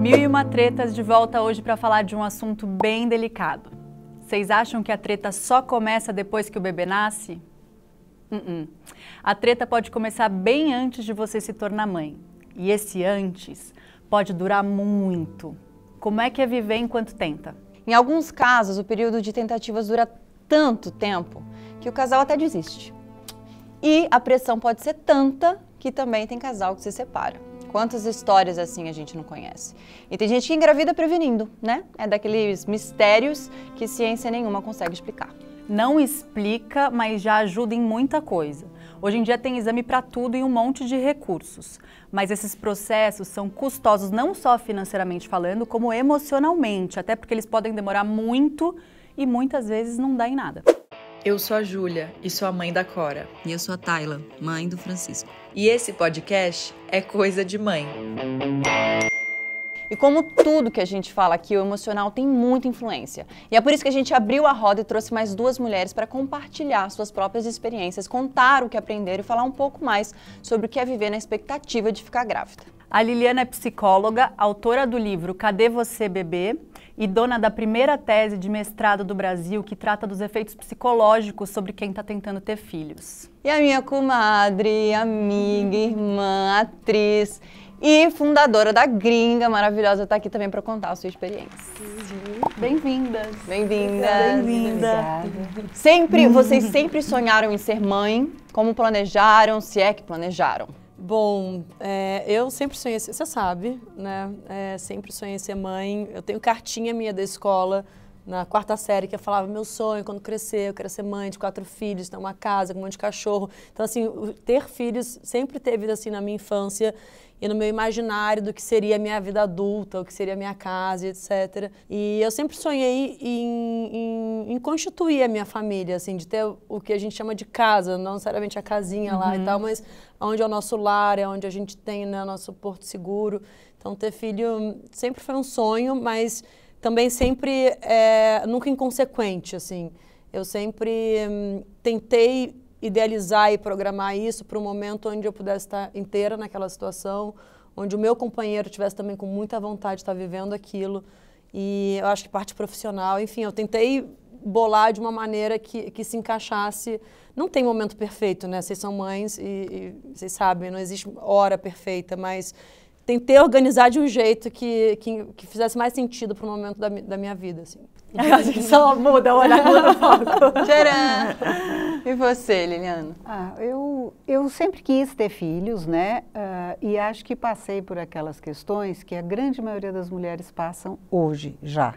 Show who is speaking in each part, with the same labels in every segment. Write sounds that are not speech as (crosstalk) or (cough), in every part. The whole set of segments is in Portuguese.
Speaker 1: Mil e uma tretas de volta hoje para falar de um assunto bem delicado. Vocês acham que a treta só começa depois que o bebê nasce? Uh -uh. A treta pode começar bem antes de você se tornar mãe. E esse antes pode durar muito. Como é que é viver enquanto tenta? Em alguns casos, o período de tentativas dura tanto tempo que o casal até desiste. E a pressão pode ser tanta que também tem casal que se separa. Quantas histórias assim a gente não conhece? E tem gente que engravida prevenindo, né? É daqueles mistérios que ciência nenhuma consegue explicar. Não explica, mas já ajuda em muita coisa. Hoje em dia tem exame para tudo e um monte de recursos. Mas esses processos são custosos não só financeiramente falando, como emocionalmente, até porque eles podem demorar muito e muitas vezes não dá em nada. Eu sou a Júlia e sou a mãe da Cora. E eu sou a Tayla, mãe do Francisco. E esse podcast é Coisa de Mãe. E como tudo que a gente fala aqui, o emocional tem muita influência. E é por isso que a gente abriu a roda e trouxe mais duas mulheres para compartilhar suas próprias experiências, contar o que aprenderam e falar um pouco mais sobre o que é viver na expectativa de ficar grávida. A Liliana é psicóloga, autora do livro Cadê Você Bebê? e dona da primeira tese de mestrado do Brasil que trata dos efeitos psicológicos sobre quem está tentando ter filhos. E a minha comadre, amiga, irmã, atriz e fundadora da Gringa Maravilhosa está aqui também para contar a sua experiência. Bem-vindas. Bem-vindas. Bem-vinda. Sempre, vocês sempre sonharam em ser mãe? Como planejaram? Se é que planejaram? Bom, é, eu sempre sonhei ser, você sabe,
Speaker 2: né? É, sempre sonhei ser mãe. Eu tenho cartinha minha da escola, na quarta série, que eu falava: meu sonho quando crescer, eu quero ser mãe de quatro filhos, ter uma casa, com um monte de cachorro. Então, assim, ter filhos sempre teve assim na minha infância e no meu imaginário do que seria a minha vida adulta, o que seria a minha casa, etc. E eu sempre sonhei em, em, em constituir a minha família, assim, de ter o que a gente chama de casa, não necessariamente a casinha uhum. lá e uhum. tal, mas onde é o nosso lar, é onde a gente tem né, nosso porto seguro. Então, ter filho sempre foi um sonho, mas também sempre é, nunca inconsequente, assim. Eu sempre hum, tentei idealizar e programar isso para um momento onde eu pudesse estar inteira naquela situação, onde o meu companheiro tivesse também com muita vontade de estar vivendo aquilo. E eu acho que parte profissional, enfim, eu tentei bolar de uma maneira que, que se encaixasse. Não tem momento perfeito, né? Vocês são mães e, e vocês sabem, não existe hora perfeita, mas tentei organizar de um jeito que, que, que fizesse mais sentido para o momento da, da minha vida, assim. (laughs) A gente
Speaker 3: só muda, olha, muda o foco. (laughs) Tcharam! E você, Liliana? Ah, eu, eu sempre quis ter filhos, né? Uh, e acho que passei por aquelas questões que a grande maioria das mulheres passam hoje já.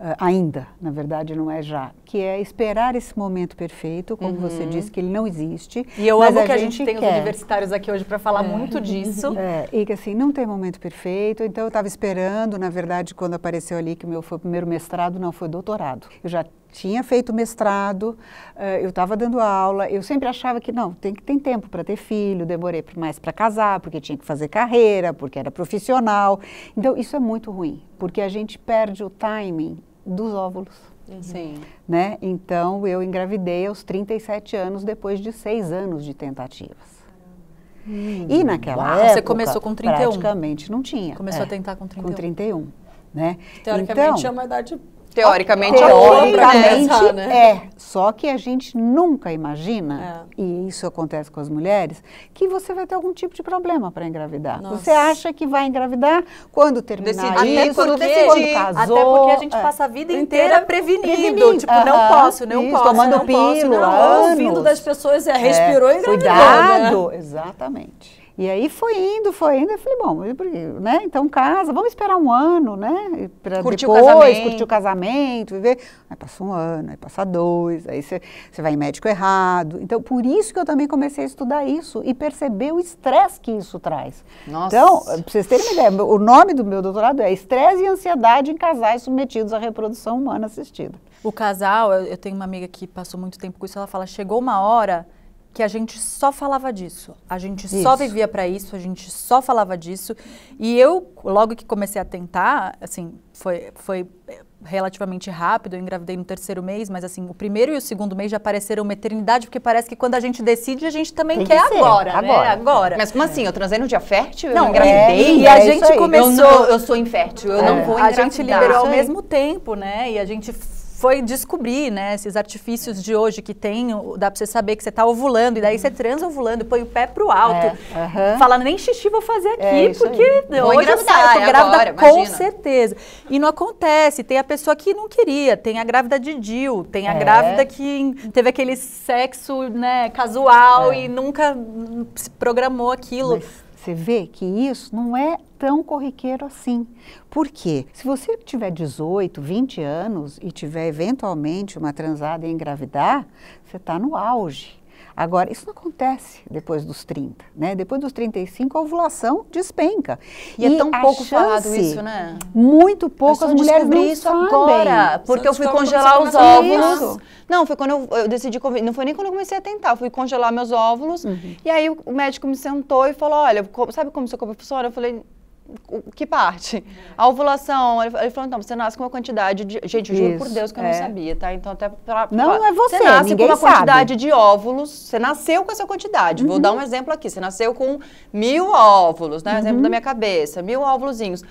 Speaker 3: Eh, ainda, na verdade não é já, que é esperar esse momento perfeito, como uhum. você disse, que ele não existe. E eu amo que a gente, gente tem quer. os universitários
Speaker 1: aqui hoje para falar é. muito disso. (laughs)
Speaker 3: É, e que assim, não tem momento perfeito, então eu estava esperando, na verdade, quando apareceu ali que meu foi o primeiro mestrado, não foi doutorado. Eu já tinha feito mestrado, eh, eu estava dando aula, eu sempre achava que não, tem que ter tempo para ter filho, demorei mais para casar, porque tinha que fazer carreira, porque era profissional. Então, isso é muito ruim, porque a gente perde o timing dos óvulos. Uhum. Sim. Né? Então, eu engravidei aos 37 anos, depois de seis anos de tentativas. Hum. E naquela Uau, época, você começou com 31. praticamente não tinha. Começou é, a tentar com 31. Com 31. Né? Teoricamente então, é
Speaker 1: uma idade Teoricamente, né? teoricamente é, né? é.
Speaker 3: Só que a gente nunca imagina, é. e isso acontece com as mulheres, que você vai ter algum tipo de problema para engravidar. Nossa. Você acha que vai engravidar quando terminar Decidi, até isso, quando, quando casou. Até porque a gente é. passa
Speaker 1: a vida inteira prevenindo. Tipo, ah, não posso, não isso, posso, tomando não pílula, posso. Não, ouvindo das pessoas é, respirou e é, engravidou. Cuidado, né?
Speaker 3: exatamente. E aí foi indo, foi indo, eu falei, bom, né, então casa, vamos esperar um ano, né, para depois, o casamento. curtir o casamento, viver. Aí passa um ano, aí passa dois, aí você vai em médico errado. Então, por isso que eu também comecei a estudar isso e perceber o estresse que isso traz. Nossa. Então, pra vocês terem uma ideia, o nome do meu doutorado é Estresse e Ansiedade em Casais Submetidos à Reprodução Humana Assistida. O
Speaker 1: casal, eu tenho uma amiga que passou muito tempo com isso, ela fala, chegou uma hora que a gente só falava disso, a gente isso. só vivia para isso, a gente só falava disso. E eu, logo que comecei a tentar, assim, foi, foi eh, relativamente rápido, eu engravidei no terceiro mês, mas assim, o primeiro e o segundo mês já pareceram uma eternidade, porque parece que quando a gente decide, a gente também Tem quer que agora, né? agora, agora. Mas como assim? Eu transei no dia fértil? Não, eu engravidei? E, e a é gente começou... Eu, não, eu, sou infértil, eu é. não vou engravidar. A gente liberou ao mesmo tempo, né? E a gente foi descobrir, né, esses artifícios de hoje que tem, dá pra você saber que você tá ovulando, e daí você transa ovulando, põe o pé pro alto, é, fala, nem xixi vou fazer é, aqui, é, porque aí. hoje eu saio, tô é grávida agora, com imagina. certeza. E não acontece, tem a pessoa que não queria, tem a grávida de Dil, tem a é. grávida que teve aquele sexo, né, casual é. e nunca
Speaker 3: hum, se programou aquilo. Mas você vê que isso não é tão corriqueiro assim. Por quê? Se você tiver 18, 20 anos e tiver eventualmente uma transada e engravidar, você está no auge. Agora, isso não acontece depois dos 30, né? Depois dos 35, a ovulação despenca. E, é e é tão pouco falado isso, né? Muito pouco, as mulheres não isso sabem. agora, porque eu fui congelar os tá óvulos. Isso.
Speaker 1: Não, foi quando eu, eu, decidi, não foi nem quando eu comecei a tentar, fui congelar meus óvulos, uhum. e aí o médico me sentou e falou, olha, sabe como seu a professora? Eu falei, que parte? Uhum. A ovulação, ele falou, então, você nasce com uma quantidade de... Gente, eu juro por Deus que eu é. não sabia, tá? Então, até pra... Não, é você, Você nasce com uma sabe. quantidade de óvulos, você nasceu com essa quantidade. Uhum. Vou dar uhum. um exemplo aqui, você nasceu com mil óvulos, né? Uhum. Exemplo da uhum. minha cabeça, mil óvulozinhos.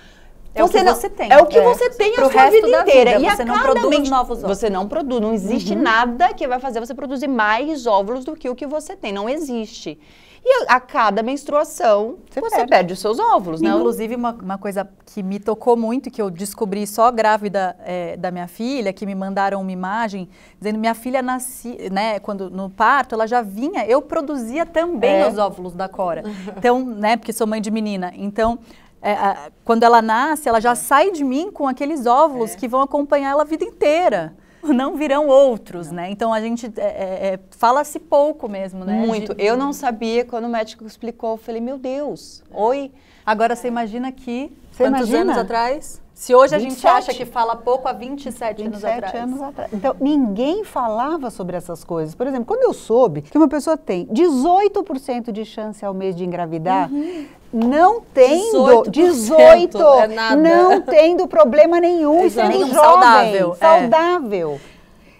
Speaker 1: É você o que não, você tem. É o que é. você tem Pro a sua vida inteira. Vida, e você não produz mente, novos óvulos. Você não produz. Não existe uhum. nada que vai fazer você produzir mais óvulos do que o que você tem. Não existe. E a, cada menstruação, você, você perde. perde. os seus óvulos, né? Inclusive, uma, uma, coisa que me tocou muito, que eu descobri só grávida é, da minha filha, que me mandaram uma imagem dizendo minha filha nasce, né, quando no parto, ela já vinha, eu produzia também é. os óvulos da Cora. Então, né, porque sou mãe de menina. Então, é, a, quando ela nasce, ela já é. sai de mim com aqueles óvulos é. que vão acompanhar ela a vida inteira. (laughs) não virão outros, não. né? Então a gente é, é, é fala-se pouco mesmo, né? Muito. De... Eu não sabia quando o médico explicou, eu falei, meu Deus, oi. Agora você é. imagina que você Quantos imagina? anos atrás? Se hoje a 27. gente acha que fala pouco, há 27, 27 anos atrás. 27 anos atrás.
Speaker 3: Então, ninguém falava sobre essas coisas. Por exemplo, quando eu soube que uma pessoa tem 18% de chance ao mês de engravidar, uhum. não tendo 18%, 18 é não tendo problema nenhum, Isso é sendo nenhum jovem, saudável. É. saudável. É.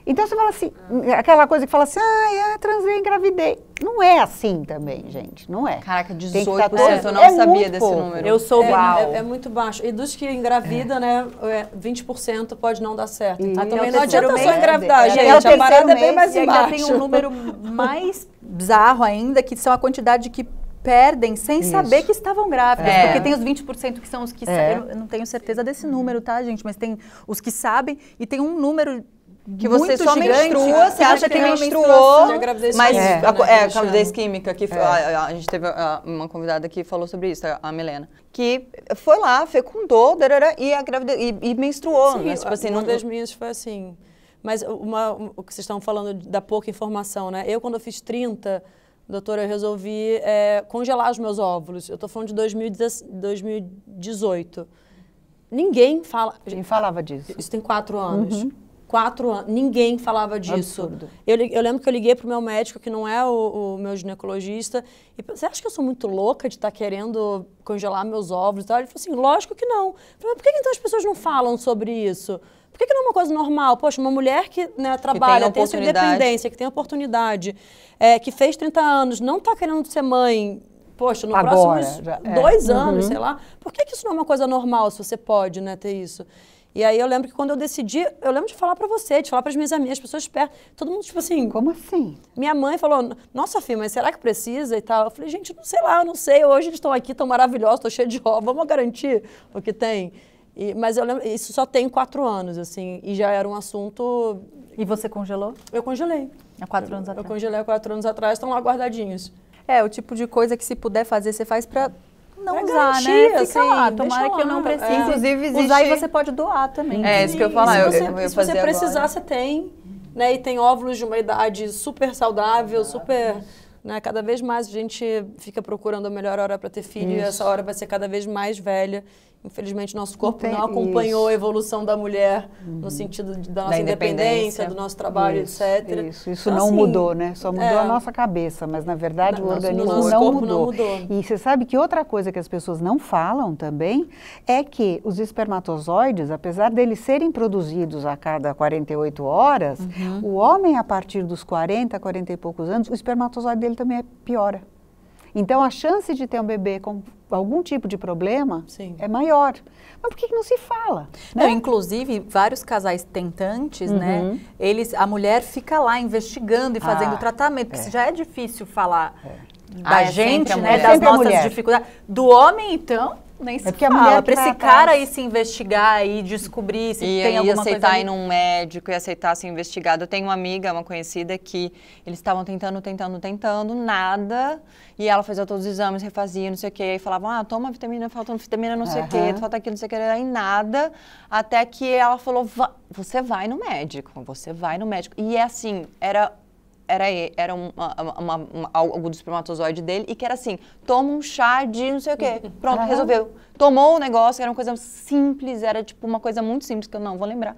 Speaker 3: Então você fala assim, aquela coisa que fala assim, ah, é, transei, engravidei. Não é assim também, gente, não é. Caraca, 18%, tá eu não é sabia desse número. Eu sou É, é, é,
Speaker 2: muito baixo. E dos que engravida, né, 20% é, pode não dar certo. Então também é não adianta mês, só engravidar, é gente, é a parada é bem mais e embaixo. tem um número (laughs)
Speaker 1: mais bizarro ainda, que são a quantidade que perdem sem Isso. saber que estavam grávidas. É. Porque tem os 20% que são os que é. sabem. Eu não tenho certeza desse número, tá, gente? Mas tem os que sabem e tem um número que você só gigante, menstrua, né? você acha é que menstruou, mas é, né, é, a, é, a gravidez química que é. a, a, gente teve a, uma convidada que falou sobre isso, a, Milena, que foi lá, fecundou, darara, e a gravidez e, e menstruou, Sim, né? Tipo assim, uma não... das minhas foi assim. Mas
Speaker 2: uma, o que vocês estão falando da pouca informação, né? Eu quando eu fiz 30, doutora, eu resolvi é, congelar os meus óvulos. Eu estou falando de 2018. Ninguém fala. ninguém falava disso? Isso tem quatro anos. Uhum quatro anos. Ninguém falava disso. Eu, eu lembro que eu liguei para o meu médico, que não é o, o, meu ginecologista, e você acha que eu sou muito louca de estar tá querendo congelar meus ovos e tal? Ele falou assim, lógico que não. Eu falei, por que então as pessoas não falam sobre isso? Por que, que, não é uma coisa normal? Poxa, uma mulher que né, trabalha, que tem, tem sua independência, que tem oportunidade, é, que fez 30 anos, não está querendo ser mãe, poxa, no próximo já, é. dois uhum. anos, sei lá. Por que, que, isso não é uma coisa normal, se você pode né, ter isso? E aí eu lembro que quando eu decidi, eu lembro de falar para você, de falar para as minhas amigas, as pessoas perto, todo mundo tipo assim. Como assim? Minha mãe falou, nossa filha, mas será que precisa e tal? Eu falei, gente, não sei lá, não sei. Hoje eles estão aqui, estão maravilhosos, estão cheios de roupa, vamos garantir o que tem. E, mas eu lembro, isso só tem quatro anos, assim, e já era um assunto. E
Speaker 1: você congelou? Eu congelei. Há quatro eu, anos atrás. Eu congelei há quatro anos atrás, estão lá guardadinhos. É, o tipo de coisa que se puder fazer, você faz para não é usar, garantia, né? Fica assim, lá, tomara que eu não precise. É. Inclusive, existe... Usar e você pode doar também. É, isso que eu falar. Se você, eu, eu se você precisar, agora. você tem.
Speaker 2: Né? E tem óvulos de uma idade super saudável, super... Né? Cada vez mais a gente fica procurando a melhor hora para ter filho isso. e essa hora vai ser cada vez mais velha. Infelizmente, nosso corpo não acompanhou a evolução da mulher uhum. no sentido de, da nossa da independência, independência, do
Speaker 3: nosso trabalho, isso, etc. Isso, isso então, não assim, mudou, né? Só mudou é, a nossa cabeça, mas na verdade na, o organismo nosso, nosso não, mudou. não mudou. E você sabe que outra coisa que as pessoas não falam também é que os espermatozoides, apesar deles serem produzidos a cada 48 horas, uhum. o homem, a partir dos 40, 40 e poucos anos, o espermatozoide dele também é piora. Então a chance de ter um bebê com algum tipo de problema, Sim. é maior. Mas por que, que não se fala? Né?
Speaker 1: Não, inclusive, vários casais tentantes, né, uhum. né? Eles, a mulher fica lá investigando e ah, fazendo ah, tratamento, porque é. já é difícil falar. É da ah, é gente, é né? das nossas dificuldades. Do homem, então, nem é se é porque fala. Para esse cara aí se investigar e descobrir se e, tem e alguma aceitar E aceitar ir num médico e aceitar ser investigado. Eu tenho uma amiga, uma conhecida, que eles estavam tentando, tentando, tentando, nada. E ela fazia todos os exames, refazia, não sei o quê. Aí falavam, ah, toma vitamina, falta vitamina, não sei o quê, falta aquilo, não sei o quê. Aí nada. Até que ela falou, você vai no médico, você vai no médico. E é assim, era era, era uma, uma, uma, algo do espermatozoide dele e que era assim: toma um chá de não sei o quê. (laughs) Pronto, uhum. resolveu. Tomou o negócio, era uma coisa simples, era tipo uma coisa muito simples que eu não vou lembrar.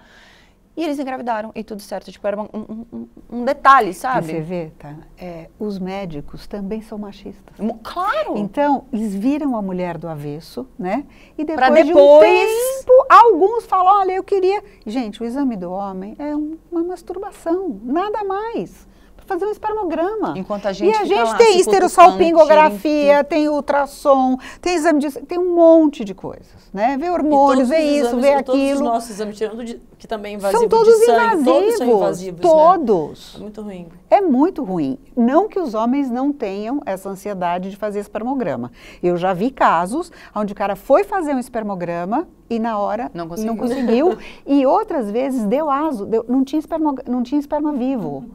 Speaker 1: E eles engravidaram e tudo certo. Tipo,
Speaker 3: era um, um, um detalhe, sabe? E você vê, tá? É, os médicos também são machistas. Claro! Então, eles viram a mulher do avesso, né? E depois, pra depois... de um tempo, alguns falam, olha, eu queria... Gente, o exame do homem é uma masturbação, nada mais fazer um espermograma. Enquanto a gente E a gente tem esterossalpingografia, tem ultrassom, tem exame de, tem um monte de coisas, né? Vê hormônios, vê isso, vê aquilo. Todos os nossos
Speaker 2: exames tirando de, que também invasivos. É são todos de sangue, invasivos, todos são invasivos, né? todos. Né? É muito ruim.
Speaker 3: É muito ruim. Não que os homens não tenham essa ansiedade de fazer espermograma. Eu já vi casos onde o cara foi fazer um espermograma e na hora não conseguiu. Não conseguiu (laughs) e outras vezes deu aso, deu, não, tinha esperma, não tinha esperma vivo.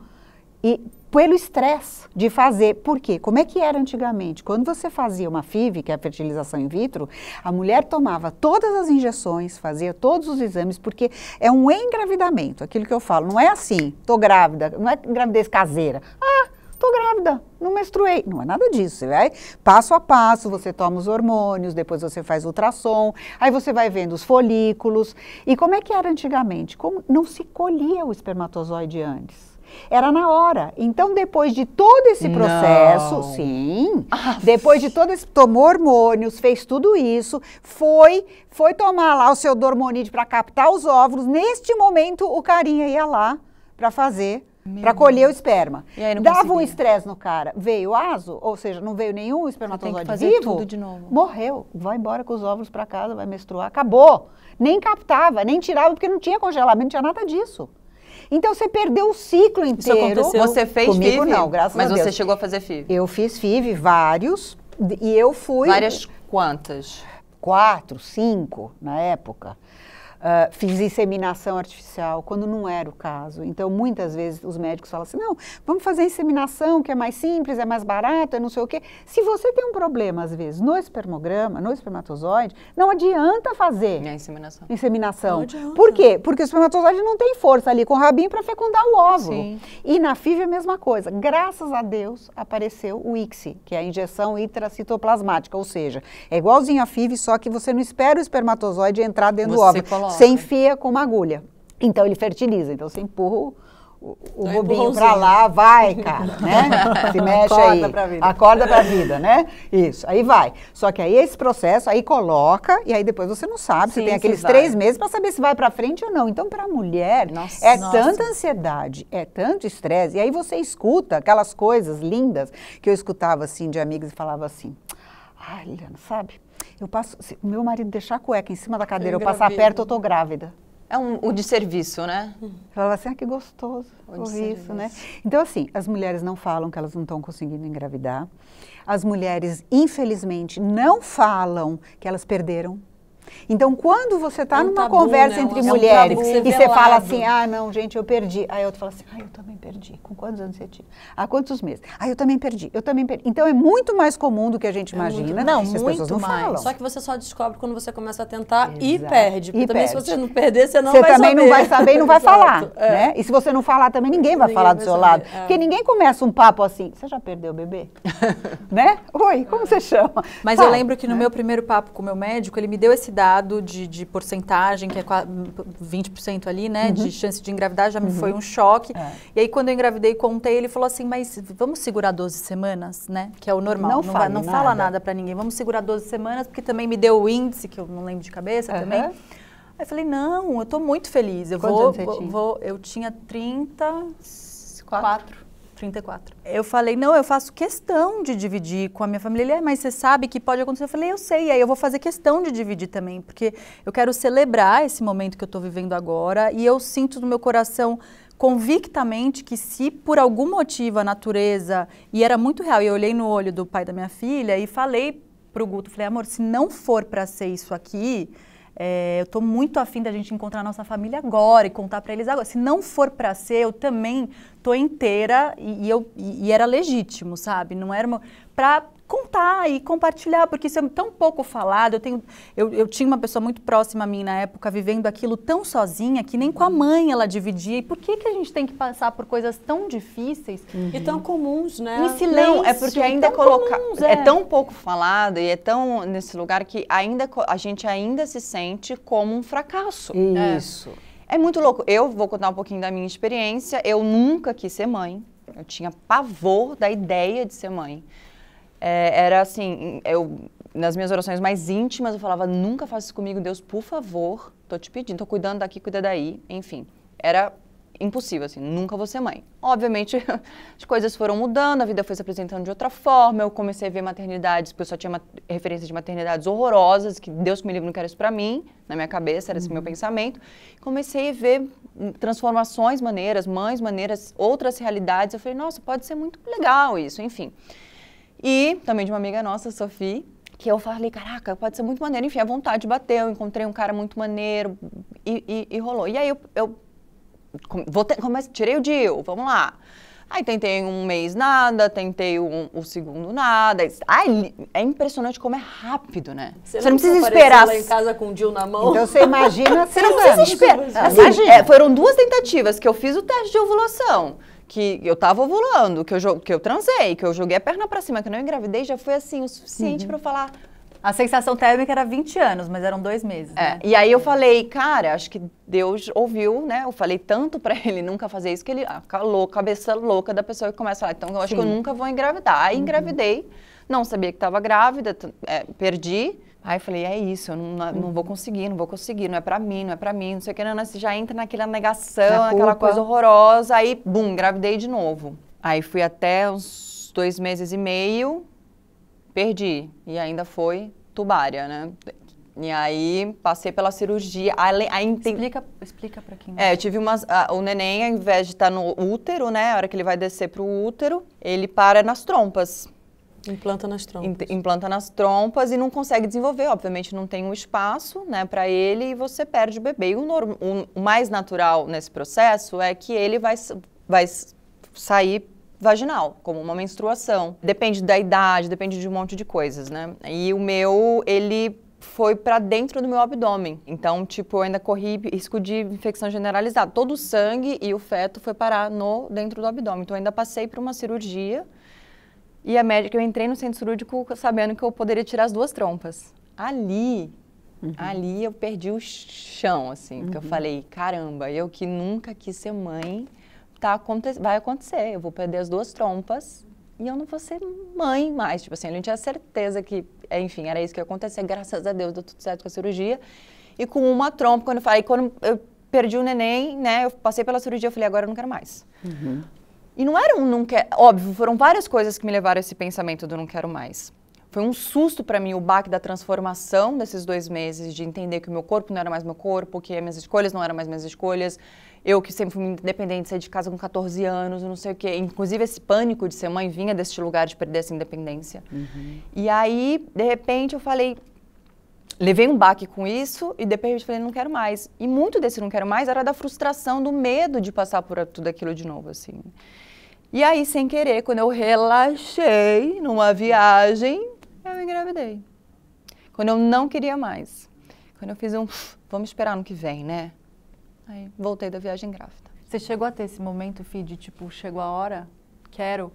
Speaker 3: E pelo estresse de fazer. Por quê? Como é que era antigamente? Quando você fazia uma FIV, que é a fertilização in vitro, a mulher tomava todas as injeções, fazia todos os exames, porque é um engravidamento, aquilo que eu falo. Não é assim, tô grávida, não é gravidez caseira. Ah, tô grávida, não menstruei. Não é nada disso, você vai passo a passo, você toma os hormônios, depois você faz ultrassom, aí você vai vendo os folículos. E como é que era antigamente? Como não se colhia o espermatozoide antes? Era na hora. Então, depois de todo esse processo, Não. sim, (laughs) depois de todo esse. tomou hormônios, fez tudo isso, foi foi tomar lá o seu dormonide para captar os óvulos. Neste momento, o carinha ia lá para fazer para colher o esperma. E aí Dava conseguia. um estresse no cara. Veio aso, ou seja, não veio nenhum espermatozoide tem que vivo. Tudo de novo. Morreu. Vai embora com os óvulos para casa, vai menstruar. Acabou. Nem captava, nem tirava, porque não tinha congelamento, não tinha nada disso. Então você perdeu o ciclo inteiro. Isso aconteceu? Você fez Comigo, FIV? não, graças Mas a Deus. Mas você chegou a fazer FIV? Eu fiz FIV, vários, e eu fui... Várias quantas? Quatro, cinco, na época uh, fiz inseminação artificial, quando não era o caso. Então, muitas vezes os médicos falam assim: não, vamos fazer inseminação, que é mais simples, é mais barato, é não sei o quê. Se você tem um problema, às vezes, no espermograma, no espermatozoide, não adianta fazer. É inseminação. Inseminação. Por quê? Porque o espermatozoide não tem força ali com o rabinho para fecundar o óvulo. Sim. E na FIV é a mesma coisa. Graças a Deus apareceu o ICSI, que é a injeção intracitoplasmática, ou seja, é igualzinho a FIV, só que você não espera o espermatozoide entrar dentro você do óvulo. Coloca. Você enfia com uma agulha. Então ele fertiliza. Então você empurra o, o, bobinho para lá, vai, cara, né? (laughs) Se mexe Acorda aí. Pra vida. Acorda pra vida, né? Isso, aí vai. Só que aí esse processo, aí coloca, e aí depois você não sabe, Sim, você tem aqueles três meses para saber se vai para frente ou não. Então, pra mulher, nossa, é nossa. tanta ansiedade, é tanto estresse, e aí você escuta aquelas coisas lindas que eu escutava, assim, de amigos e falava assim, ai, Liliana, sabe? Eu passo, se o meu marido deixar a cueca em cima da cadeira, eu, eu passar perto, eu tô grávida. É um, o de serviço, né? Hum. Ela fala assim, ah, que gostoso ouvir isso, né? Então, assim, as mulheres não falam que elas não estão conseguindo engravidar. As mulheres, infelizmente, não falam que elas perderam então, quando você está é um numa tabu, conversa né? entre é mulheres um e você fala assim, ah, não, gente, eu perdi. Aí outro fala assim, ah, eu também perdi. Com quantos anos você tinha? Há ah, quantos meses? Ah, eu também perdi, eu também perdi. Então, é muito mais comum do que a gente é imagina. É não, as pessoas não mais. falam. Só que
Speaker 2: você só descobre quando você começa a tentar Exato. e perde. Porque e também perde. se você não perder, você não você vai saber. Você também não vai saber e não vai (laughs) falar. É. Né? E
Speaker 3: se você não falar também, ninguém vai ninguém falar do vai seu saber. lado. É. Porque ninguém começa um papo assim, você já perdeu o bebê? (laughs) né? Oi, como você chama? Mas fala, eu lembro que no meu primeiro papo com o meu médico, ele me deu esse dado dado de,
Speaker 1: de porcentagem, que é 20% ali, né, uhum. de chance de engravidar, já me uhum. foi um choque. É. E aí, quando eu engravidei, contei, ele falou assim, mas vamos segurar 12 semanas, né, que é o normal. Não, não, fala, não nada. fala nada para ninguém, vamos segurar 12 semanas, porque também me deu o índice, que eu não lembro de cabeça uhum. também. Aí eu falei, não, eu tô muito feliz, eu vou, vou, vou... Eu tinha 34. 34. Eu falei, não, eu faço questão de dividir com a minha família. Ele, é, mas você sabe que pode acontecer? Eu falei, eu sei, e aí eu vou fazer questão de dividir também, porque eu quero celebrar esse momento que eu estou vivendo agora e eu sinto no meu coração convictamente que se por algum motivo a natureza, e era muito real, eu olhei no olho do pai da minha filha e falei pro Guto, falei, amor, se não for para ser isso aqui, é, eu estou muito afim da gente encontrar a nossa família agora e contar para eles agora. Se não for para ser, eu também estou inteira e, e eu, e, e, era legítimo, sabe? Não era uma, pra contar e compartilhar, porque isso é tão pouco falado. Eu, tenho, eu, eu, tinha uma pessoa muito próxima a mim na época vivendo aquilo tão sozinha que nem com a uhum. mãe ela dividia. E por que, que a gente tem que passar por coisas tão difíceis uhum. e tão comuns, né? Em silêncio. Não, é porque ainda é colocar. É. é. tão pouco falado e é tão nesse lugar que ainda a gente ainda se sente como um fracasso. Isso. É. é muito louco. Eu vou contar um pouquinho da minha experiência. Eu nunca quis ser mãe. Eu tinha pavor da ideia de ser mãe é, era assim, eu nas minhas orações mais íntimas eu falava nunca faça isso comigo, Deus, por favor, tô te pedindo, tô cuidando daqui, cuida daí, enfim. Era impossível assim, nunca vou ser mãe. Obviamente (laughs) as coisas foram mudando, a vida foi se apresentando de outra forma, eu comecei a ver maternidades, porque eu só tinha referências de maternidades horrorosas, que Deus que me livre não quer isso para mim, na minha cabeça era esse uhum. meu pensamento. Comecei a ver transformações, maneiras, mães, maneiras, outras realidades. Eu falei, nossa, pode ser muito legal isso, enfim. E também de uma amiga nossa, Sophie, que eu falei, caraca, pode ser muito maneiro. Enfim, a vontade bateu, encontrei um cara muito maneiro e, e, e rolou. E aí eu, eu vou ter, comece, tirei o deal, vamos lá. Aí tentei um mês nada, tentei um, o segundo nada. Ai, é impressionante como é rápido, né? Você, você não, precisa esperar. Lá em casa com o Dil na mão. Então você imagina. (laughs) você não precisa esperar. Ah, assim, é, foram duas tentativas que eu fiz o teste de ovulação que eu tava ovulando, que eu, que eu transei, que eu joguei a perna para cima, que eu não engravidei, já foi assim o suficiente uhum. para eu falar. A sensação térmica era 20 anos, mas eram dois meses. É, né? E aí eu falei, cara, acho que Deus ouviu, né? Eu falei tanto para (laughs) ele nunca fazer isso que ele, a cabeça louca da pessoa que começa a falar, então eu acho Sim. que eu nunca vou engravidar. Aí uhum. engravidei, não sabia que estava grávida, é, perdi. Aí eu falei, é isso, eu não, não vou uhum. conseguir, não vou conseguir, não é pra mim, não é pra mim, não sei o que, não, não. Você já entra naquela negação, Na coisa horrorosa, aí, bum, gravidei de novo. Aí fui até uns dois meses e meio, perdi, e ainda foi tubária, né? E aí passei pela cirurgia. Além, Explica, explica para quem. É, eu tive umas. A, o neném, ao invés de estar tá no útero, né? A hora que ele vai descer pro útero, ele para nas trompas. Implanta nas trompas. Implanta nas trompas e não consegue desenvolver, obviamente não tem um espaço né, para ele e você perde o bebê. E o, norm, o, mais natural nesse processo é que ele vai, vai sair vaginal, como uma menstruação. Depende da idade, depende de um monte de coisas, né? E o meu, ele foi para dentro do meu abdômen. Então, tipo, eu ainda corri risco de infecção generalizada. Todo o sangue e o feto foi parar no dentro do abdômen. Então, eu ainda passei por uma cirurgia e a médica, eu entrei no centro cirúrgico sabendo que eu poderia tirar as duas trompas. Ali, uhum. ali eu perdi o chão, assim, uhum. porque eu uhum. falei, caramba, eu que nunca quis ser mãe, tá, vai acontecer, eu vou perder as duas trompas e eu não vou ser mãe mais. Tipo assim, eu não tinha certeza que, enfim, era isso que ia acontecer, graças a Deus deu tudo certo com a cirurgia. E com uma trompa, quando eu falei, quando eu perdi o neném, né, eu passei pela cirurgia, eu falei, agora eu não quero mais. Uhum. E não era um não quero. Óbvio, foram várias coisas que me levaram a esse pensamento do não quero mais. Foi um susto para mim o baque da transformação desses dois meses, de entender que o meu corpo não era mais meu corpo, que minhas escolhas não eram mais minhas escolhas. Eu que sempre fui independente, saí de casa com 14 anos, não sei o quê. Inclusive esse pânico de ser mãe vinha deste lugar de perder essa independência. Uhum. E aí, de repente, eu falei, levei um baque com isso e depois repente falei, não quero mais. E muito desse não quero mais era da frustração, do medo de passar por tudo aquilo de novo, assim. E aí, sem querer, quando eu relaxei numa viagem, eu engravidei. Quando eu não queria mais. Quando eu fiz um, vamos esperar no que vem, né? Aí voltei da viagem grávida. Você chegou a ter esse momento, Fih, de tipo, chegou a hora, quero,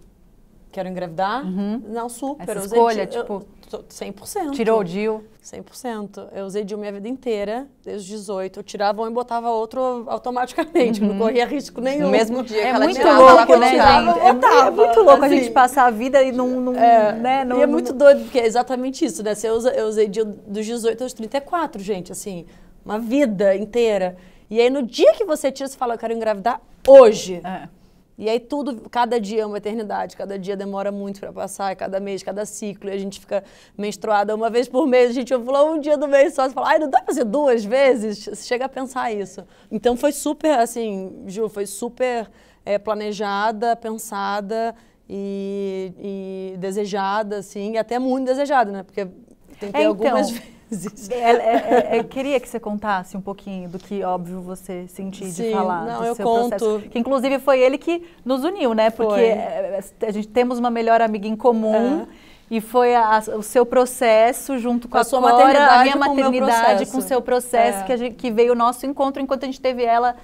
Speaker 1: Quero engravidar? Uhum. Não, super. Essa
Speaker 2: escolha, tipo... Eu, 100%. Tirou o DIU? 100%. Eu usei DIU minha vida inteira, desde os 18. Eu tirava um e botava outro automaticamente, uhum. não corria risco nenhum. No mesmo dia é que ela muito louco, ela né, gente? é, muito assim.
Speaker 1: louco a gente passar a vida e não... não é, né, não, e é
Speaker 2: muito não... doido, porque é exatamente isso, né? eu usei DIU dos 18 aos 34, gente, assim, uma vida inteira. E aí, no dia que você tira, você fala, eu quero engravidar hoje. É. E aí tudo, cada dia é uma eternidade, cada dia demora muito para passar, cada mês, cada ciclo, e a gente fica menstruada uma vez por mês, a gente ovula um dia do mês só, você fala, ai, não dá para fazer duas vezes? Você chega a pensar isso. Então foi super, assim, Ju, foi super é, planejada, pensada e, e, desejada, assim, e
Speaker 1: até muito desejada, né? Porque Tentei é, algumas então, vezes. É é, é, é, queria que você contasse um pouquinho do que, óbvio, você sentiu de falar. Não, do eu seu conto. Processo, que, inclusive, foi ele que nos uniu, né? Porque foi. Eh, a gente temos uma melhor amiga em comum. E foi a, a, o seu processo junto com a, a sua Cora, maternidade, a minha maternidade com o seu processo que, gente, que veio o nosso encontro enquanto a gente teve ela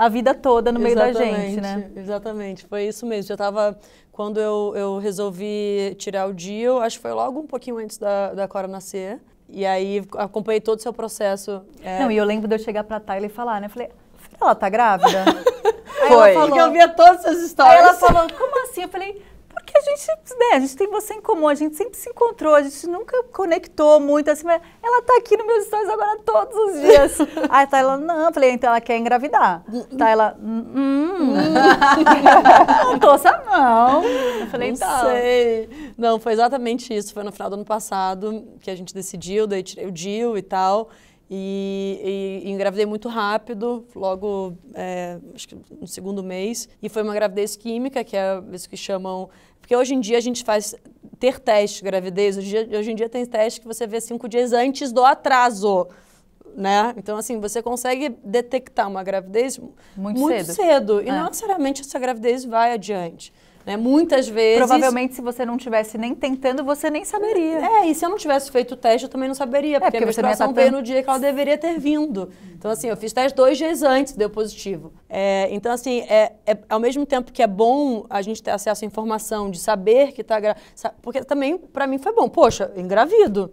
Speaker 1: a vida toda no meio exatamente, da gente, né?
Speaker 2: Exatamente, foi isso mesmo. Já estava quando eu, eu resolvi tirar o dia, eu acho que foi logo um pouquinho antes da, da Cora nascer. E aí acompanhei todo o seu processo. É... Não, e eu lembro
Speaker 1: de eu chegar pra Tayla e falar, né? Eu falei, ela tá grávida? (laughs) Aí Foi. Falou, porque eu via todas essas histórias. Aí ela falou, como assim? Eu falei, que a gente, né, a gente tem você em comum, a gente sempre se encontrou, a gente nunca conectou muito, assim, mas ela tá aqui no meus stories agora todos os dias. (laughs) Aí tá ela, não, falei, então ela quer engravidar. Hum, hum. tá ela, hum, hum".
Speaker 2: (laughs) não
Speaker 1: torça não. Eu falei, não então. sei. Não, foi exatamente
Speaker 2: isso, foi no final do ano passado que a gente decidiu, daí tirei o DIU e tal. E, e, e, engravidei muito rápido, logo, é, acho que no segundo mês. E foi uma gravidez química, que é isso que chamam porque hoje em dia a gente faz ter teste de gravidez, hoje, em dia, hoje em dia tem teste que você vê cinco dias antes do atraso. Né? Então, assim, você consegue detectar uma gravidez muito, muito cedo. cedo. E é. não necessariamente essa gravidez vai adiante. Né? Muitas vezes. Provavelmente, se você não tivesse nem tentando, você nem saberia. É, e se eu não tivesse feito o teste, eu também não saberia, porque, é, porque a menstruação tá veio no dia que ela deveria ter vindo. Então, assim, eu fiz teste dois dias antes, deu positivo. É, então, assim, é, é, ao mesmo tempo que é bom a gente ter acesso à informação, de saber que está. Porque também, para mim, foi bom. Poxa, engravido.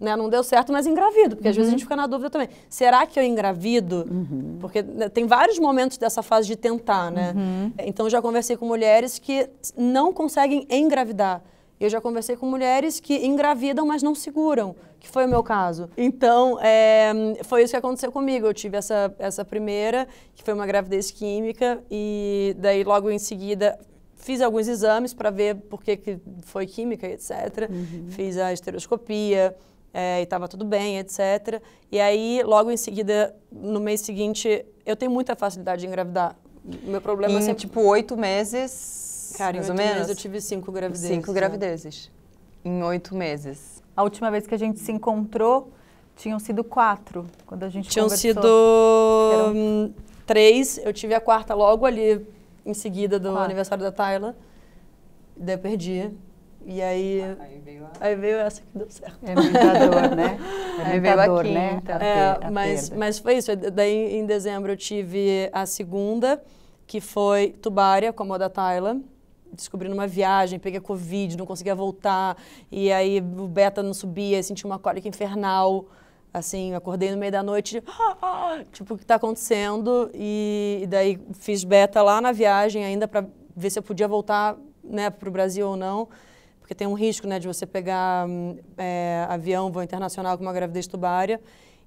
Speaker 2: Né? Não deu certo, mas engravido, porque uhum. às vezes a uhum. gente fica na dúvida também. Será que eu engravido? Uhum. Porque né, tem vários momentos dessa fase de tentar, né? Uhum. É, então já conversei com mulheres que não conseguem engravidar. Eu já conversei com mulheres que engravidam, mas não seguram, que foi o meu caso. Então, é, foi isso que aconteceu comigo. Eu tive essa, essa primeira, que foi uma gravidez química, e daí logo em seguida fiz alguns exames para ver por que, que foi química, etc. Uhum. Fiz a esteroscopia, é, e estava tudo bem, etc. E aí, logo em seguida, no mês seguinte, eu tenho muita facilidade de engravidar. Meu problema é em, é sempre... tipo, oito
Speaker 1: meses, Cara, mais em oito ou menos? meses eu tive cinco gravidezes. Cinco né? gravidezes. Né? Em oito meses. A última vez que a gente se encontrou, tinham sido quatro, quando a gente Tinham sido
Speaker 2: hum, três. Eu tive a quarta logo ali, em seguida do Quatro. aniversário da Tayla. Daí eu perdi. E aí, ah, aí veio, a... aí, veio essa que deu certo. É muita dor, né? (laughs) É, é aí veio né? então. a dor, né? É, mas, mas foi isso. Daí, em dezembro, eu tive a segunda, que foi Tubária, com a moda Tyler descobri numa viagem, peguei Covid, não conseguia voltar, e aí o beta não subia, senti uma cólica infernal, assim, acordei no meio da noite, tipo, ah, ah, ah, tipo, o que está acontecendo? E, e, daí fiz beta lá na viagem ainda para ver se eu podia voltar, né, o Brasil ou não porque tem um risco né, de você pegar hum, é, avião, voo internacional com uma gravidez tubária.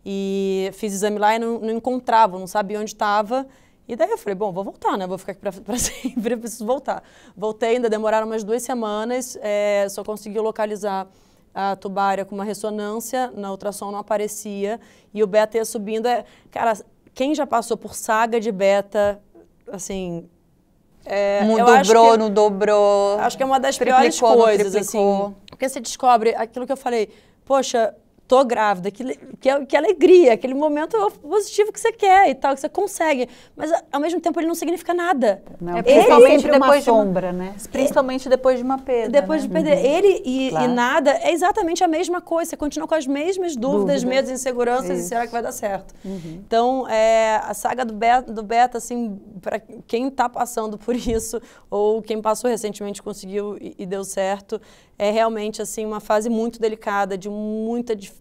Speaker 2: E fiz exame lá e não, não encontrava, não sabia onde estava. E daí eu falei, bom, vou voltar, né? Vou ficar aqui para (laughs) sempre, eu preciso voltar. Voltei, ainda demoraram umas duas semanas, é, só consegui localizar a tubária com uma ressonância, na ultrassom não aparecia, e o beta ia subindo. É, cara, quem já passou por saga de beta, assim, é, um, dobrou, que, não
Speaker 1: dobrou. Acho que é uma das piores coisas, assim. Porque você
Speaker 2: descobre aquilo que eu falei, poxa, tô grávida, que, que, é, que é alegria, aquele momento é positivo que você quer e tal, que você consegue. Mas, ao mesmo tempo, ele não significa nada. Não, principalmente ele, depois de uma sombra, né? Principalmente depois de uma perda. Depois né? de perder. Uhum. Ele e, claro. e, nada é exatamente a mesma coisa. Você continua com as mesmas dúvidas, dúvidas. medos, inseguranças Isso. e será que vai dar certo? Uhum. Então, é, a saga do beta, do beta assim, para quem está passando por isso ou quem passou recentemente conseguiu e, e deu certo, é realmente assim uma fase muito delicada, de muita de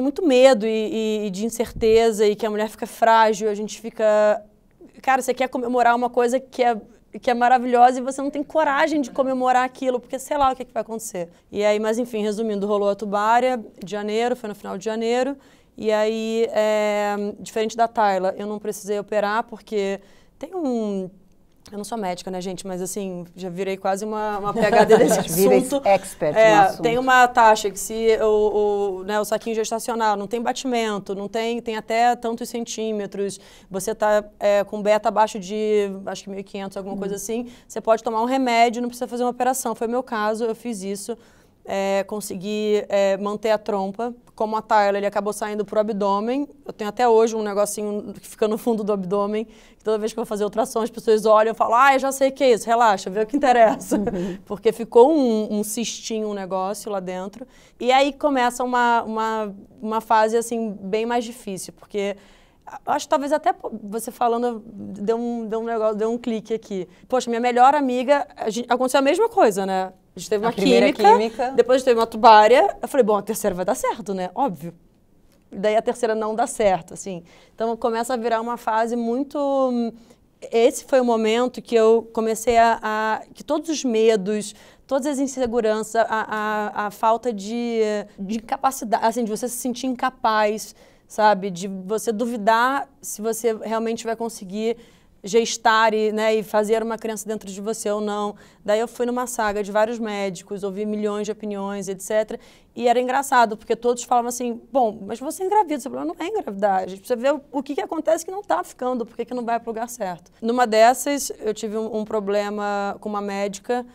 Speaker 2: muito medo e, e, de incerteza e que a mulher fica frágil, a gente fica, cara, você quer comemorar uma coisa que é que é maravilhosa e você não tem coragem de comemorar aquilo, porque sei lá o que, é que vai acontecer. E aí, mas enfim, resumindo, rolou a Tubária de janeiro, foi no final de janeiro, e aí, é, diferente da Tayla, eu não precisei operar porque tem um eu não sou médica, né, gente? Mas, assim, já virei quase uma, uma PHD (laughs) desse assunto. expert é, assunto. Tem uma taxa que se o, o, né, o saquinho gestacional não tem batimento, não tem, tem até tantos centímetros, você está é, com beta abaixo de, acho que 1.500, alguma hum. coisa assim, você pode tomar um remédio, não precisa fazer uma operação. Foi meu caso, eu fiz isso é, consegui é, manter a trompa. Como a Tyler, ele acabou saindo o abdômen. Eu tenho até hoje um negocinho que fica no fundo do abdômen. toda vez que eu vou fazer ultrassom, as pessoas olham e falam, ah, eu já sei o que é isso, relaxa, vê o que interessa. Uhum. (laughs) Porque ficou um, um, cistinho, um negócio lá dentro. E aí começa uma, uma, uma fase, assim, bem mais difícil, porque acho que talvez até você falando deu um, deu um negócio, deu um clique aqui. Poxa, minha melhor amiga, a gente, aconteceu a mesma coisa, né? A gente teve a uma química, química, depois a gente teve uma tubária. Eu falei, bom, a terceira vai dar certo, né? Óbvio. E daí a terceira não dá certo, assim. Então começa a virar uma fase muito esse foi o momento que eu comecei a, a, que todos os medos, todas as inseguranças, a, a, a falta de, de capacidade assim, de você se sentir incapaz, sabe, de você duvidar se você realmente vai conseguir gestar e, né, e fazer uma criança dentro de você ou não. Daí eu fui numa saga de vários médicos, ouvi milhões de opiniões, etc. E era engraçado, porque todos falavam assim, bom, mas você é engravida. Você problema não é engravidar. A gente precisa ver o que, que acontece que não está ficando, por que, que não vai para o lugar certo. Numa dessas, eu tive um, um problema com uma médica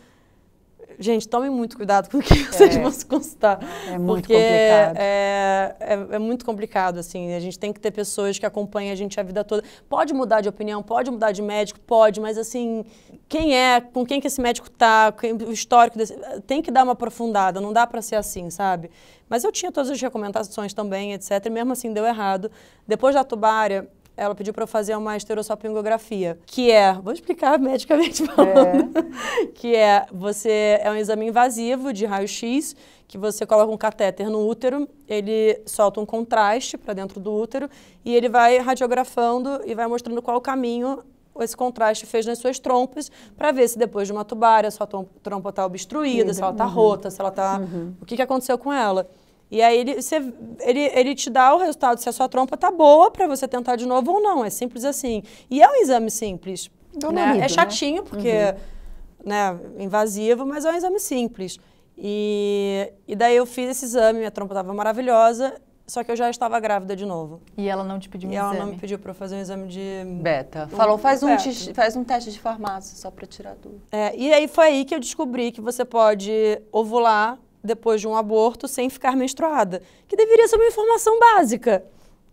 Speaker 2: gente, tomem muito cuidado com o que (laughs) é. vocês vão se consultar. É muito porque complicado. É, é, é, muito complicado, assim. A gente tem que ter pessoas que acompanhem a gente a vida toda. Pode mudar de opinião, pode mudar de médico, pode, mas assim, quem é, com quem que esse médico tá, quem, o histórico desse, Tem que dar uma aprofundada, não dá para ser assim, sabe? Mas eu tinha todas as recomendações também, etc. E mesmo assim deu errado. Depois da tubária, ela pediu para eu fazer uma esterossalpingografia, que é, vou explicar (laughs) medicamente falando, é. que é você é um exame invasivo de raio-x que você coloca um catéter no útero, ele solta um contraste para dentro do útero e ele vai radiografando e vai mostrando qual o caminho esse contraste fez nas suas trompas para ver se depois de uma tubária sua trompa está obstruída, se ela está uhum. rota, se ela está... Uhum. O que, que aconteceu com ela? E aí ele, você, ele, ele te dá o resultado se a sua trompa tá boa para você tentar de novo ou não. É simples assim. E é um exame simples. Né? Marido, é né? chatinho, né? porque uhum. né, invasivo, mas é um exame simples. E, e daí eu fiz esse exame, minha trompa estava maravilhosa, só que eu já estava grávida de novo.
Speaker 1: E ela não te pediu e um ela exame? ela não me
Speaker 2: pediu para fazer um exame de... Beta. Um, Falou, faz um,
Speaker 1: faz um teste de farmácia, só para tirar dúvida.
Speaker 2: É, e aí foi aí que eu descobri que você pode ovular depois de um aborto sem ficar menstruada, que deveria ser uma informação básica,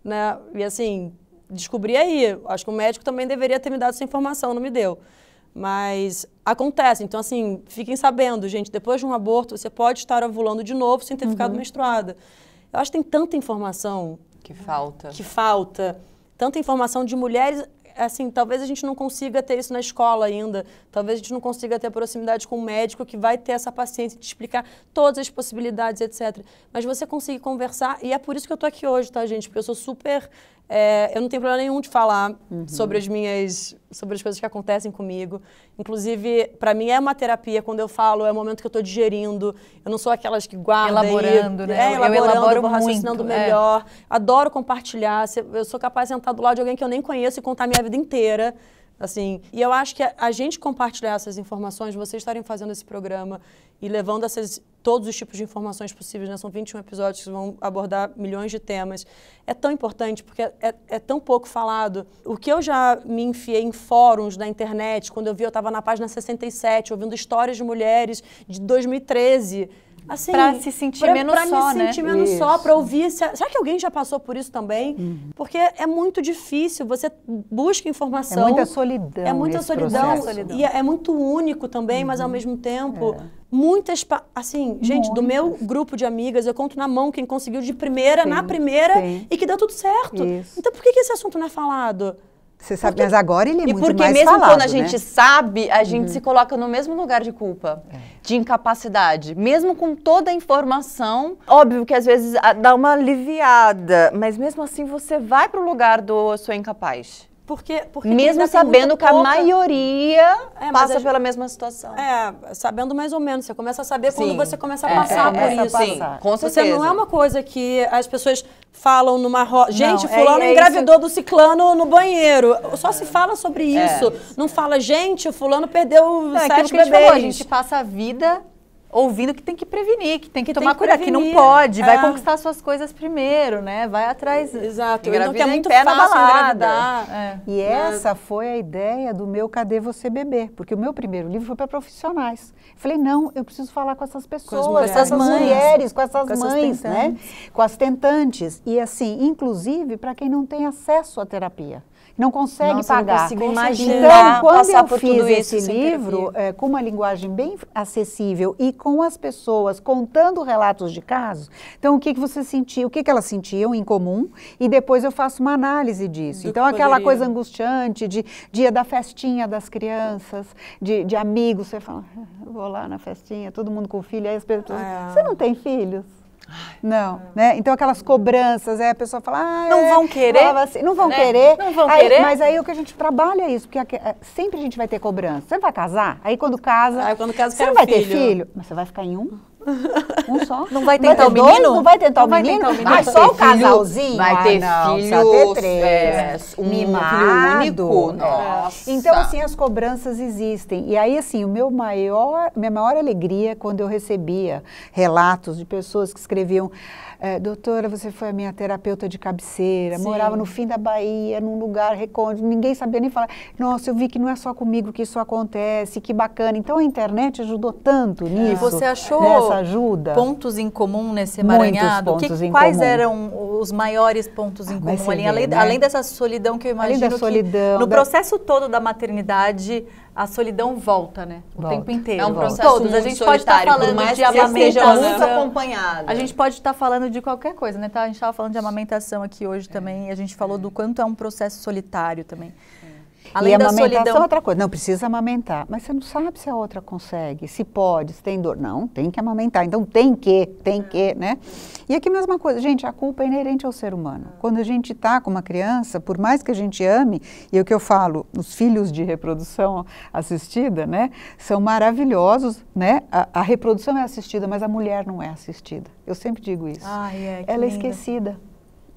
Speaker 2: né? E assim, descobri aí. Acho que o médico também deveria ter me dado essa informação, não me deu. Mas acontece, então assim, fiquem sabendo, gente, depois de um aborto você pode estar ovulando de novo sem ter uhum. ficado menstruada. Eu acho que tem tanta informação que falta. Que falta. Tanta informação de mulheres assim, talvez a gente não consiga ter isso na escola ainda, talvez a gente não consiga ter proximidade com um médico que vai ter essa paciência de explicar todas as possibilidades, etc. Mas você consegue conversar, e é por isso que eu tô aqui hoje, tá, gente? Porque eu sou super é, eu não tenho problema nenhum de falar uhum. sobre as minhas, sobre as coisas que acontecem comigo. Inclusive, para mim é uma terapia quando eu falo, é o momento que eu estou digerindo. Eu não sou aquelas que guardam, elaborando, e, né? É, elaborando, eu elaboro raciocinando muito, é. melhor. É. Adoro compartilhar. Eu sou capaz de sentar do lado de alguém que eu nem conheço e contar a minha vida inteira. Assim, e eu acho que a, gente compartilhar essas informações, vocês estarem fazendo esse programa e levando essas todos os tipos de informações possíveis, né? são 21 episódios que vão abordar milhões de temas, é tão importante porque é, é, é tão pouco falado. O que eu já me enfiei em fóruns da internet, quando eu vi, eu estava na página 67, ouvindo histórias de mulheres de 2013, Assim, pra se sentir pra, menos pra né? só, Pra me sentir menos isso. só, pra ouvir... Será que alguém já passou por isso também? Uhum. Porque é muito difícil, você busca informação... É muita solidão É muita solidão, solidão, E é, é, muito único também, uhum. mas ao uhum. mesmo tempo... É. Muitas, assim, gente, muitas. do meu grupo de amigas, eu conto na mão quem conseguiu de primeira, sim, na primeira, sim. e que deu tudo certo. Isso. Então por que, que esse assunto não é falado? Você sabe, porque, mas agora ele é muito mais falado, E porque mesmo quando a gente né?
Speaker 1: sabe, a gente uhum. se coloca no mesmo lugar de culpa, é. de incapacidade. Mesmo com toda a informação, óbvio que às vezes ah, dá uma aliviada, mas mesmo assim você vai para o lugar do eu sou incapaz. Porque, porque Mesmo sabendo que a pouca... maioria é, passa gente... pela
Speaker 2: mesma situação. É, sabendo mais ou menos. Você começa a saber sim. quando você começa a é, passar é, por isso. Sim, com certeza. Você não é uma coisa que as pessoas falam numa roda. Gente, é fulano é engravidou isso... do ciclano no banheiro. Só se fala sobre isso. Não fala, gente, o
Speaker 1: fulano perdeu o sete é bebês. Falou, a gente passa a vida ouvindo que tem que prevenir, que tem que, que tomar cuidado, que não pode, é. vai conquistar
Speaker 3: suas coisas primeiro, né? Vai atrás. Exato. Engravida então, que é muito pé fácil balada. É. E é. essa foi a ideia do meu Cadê Você beber? Porque o meu primeiro livro foi para profissionais. Falei, não, eu preciso falar com essas pessoas, com, essas mães, mulheres, com essas com mães, né? Com as tentantes. E assim, inclusive para quem não tem acesso à terapia não consegue Nossa, pagar. Não imaginar, então, quando eu fiz esse livro, é, com uma linguagem bem acessível e com as pessoas contando relatos de casos, então o que, que você sentiu? o que, que elas sentiam em comum, e depois eu faço uma análise disso. Do então, aquela poderia. coisa angustiante de dia da festinha das crianças, de, de amigos, você fala, ah, vou lá na festinha, todo mundo com filho, aí as pessoas, é. você não tem filhos? Não, né? Então aquelas cobranças, é a pessoa fala, ah, não é, vão querer, assim, não vão né? querer, não vão aí, querer. Mas aí o que a gente trabalha é isso, porque é, sempre a gente vai ter cobrança. Você vai casar, aí quando casa, aí quando casa você não vai filho. ter filho, mas você vai ficar em um (laughs) Um só. Não vai tentar vai o menino? Dois? Não vai tentar não o vai menino? Tentar o Vai, vai só o casalzinho? Vai ah, ter ah, não, filhos, ter três. É, um Mimado. filho único. Nossa. Então, assim, as cobranças existem. E aí, assim, o meu maior, minha maior alegria é quando eu recebia relatos de pessoas que escreviam é, doutora, você foi a minha terapeuta de cabeceira, Sim. morava no fim da Bahia, num lugar recôndito, ninguém sabia nem falar. Nossa, eu vi que não é só comigo que isso acontece, que bacana. Então a internet ajudou tanto nisso. E você né, achou nessa ajuda? pontos em comum nesse emaranhado? Muitos pontos que, em quais comum. eram os maiores pontos em ah, comum? Vê, além, né? além,
Speaker 1: dessa solidão que eu imagino além da solidão, que no da... processo todo da maternidade a solidão volta, né? O volta. tempo inteiro. É um processo tá solitário. a gente pode estar tá falando de amamentação. acompanhada. A gente pode estar tá falando de qualquer coisa, né? Tá, a gente estava falando de amamentação aqui hoje é. também. E a gente falou é. do quanto é um processo solitário também. É.
Speaker 3: Além e amamentação é solidão. é outra coisa. Não, precisa amamentar. Mas você não sabe se a outra consegue, se pode, se tem dor. Não, tem que amamentar. Então tem que, tem que, é. né? E aqui mesma coisa. Gente, a culpa é inerente ao ser humano. Quando a gente está com uma criança, por mais que a gente ame, e é o que eu falo, os filhos de reprodução assistida, né? São maravilhosos, né? A, a reprodução é assistida, mas a mulher não é assistida. Eu sempre digo isso.
Speaker 1: Ai, é, ela é linda. esquecida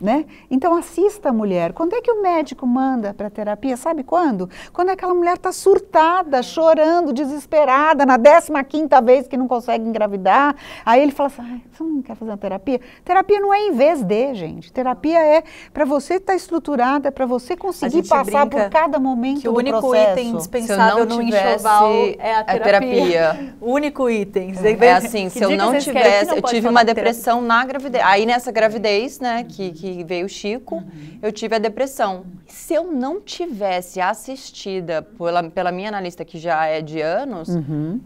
Speaker 3: né? Então assista a mulher. Quando é que o médico manda para terapia? Sabe quando? Quando aquela mulher está surtada, chorando, desesperada, na 15 quinta vez que não consegue engravidar. Aí ele fala assim, você não quer fazer uma terapia? Terapia não é em vez de, gente. Terapia é para você estar tá estruturada, para você conseguir passar por cada momento que o único processo. item indispensável no enxoval é a terapia. terapia.
Speaker 1: (laughs) o único item. É, assim, se eu não tivesse, eu tive uma depressão terapia. na gravidez. Aí nessa gravidez, né, que, que que veio o Chico, uhum. eu tive a depressão. Se eu não tivesse assistida pela, pela minha analista, que já é de anos, uhum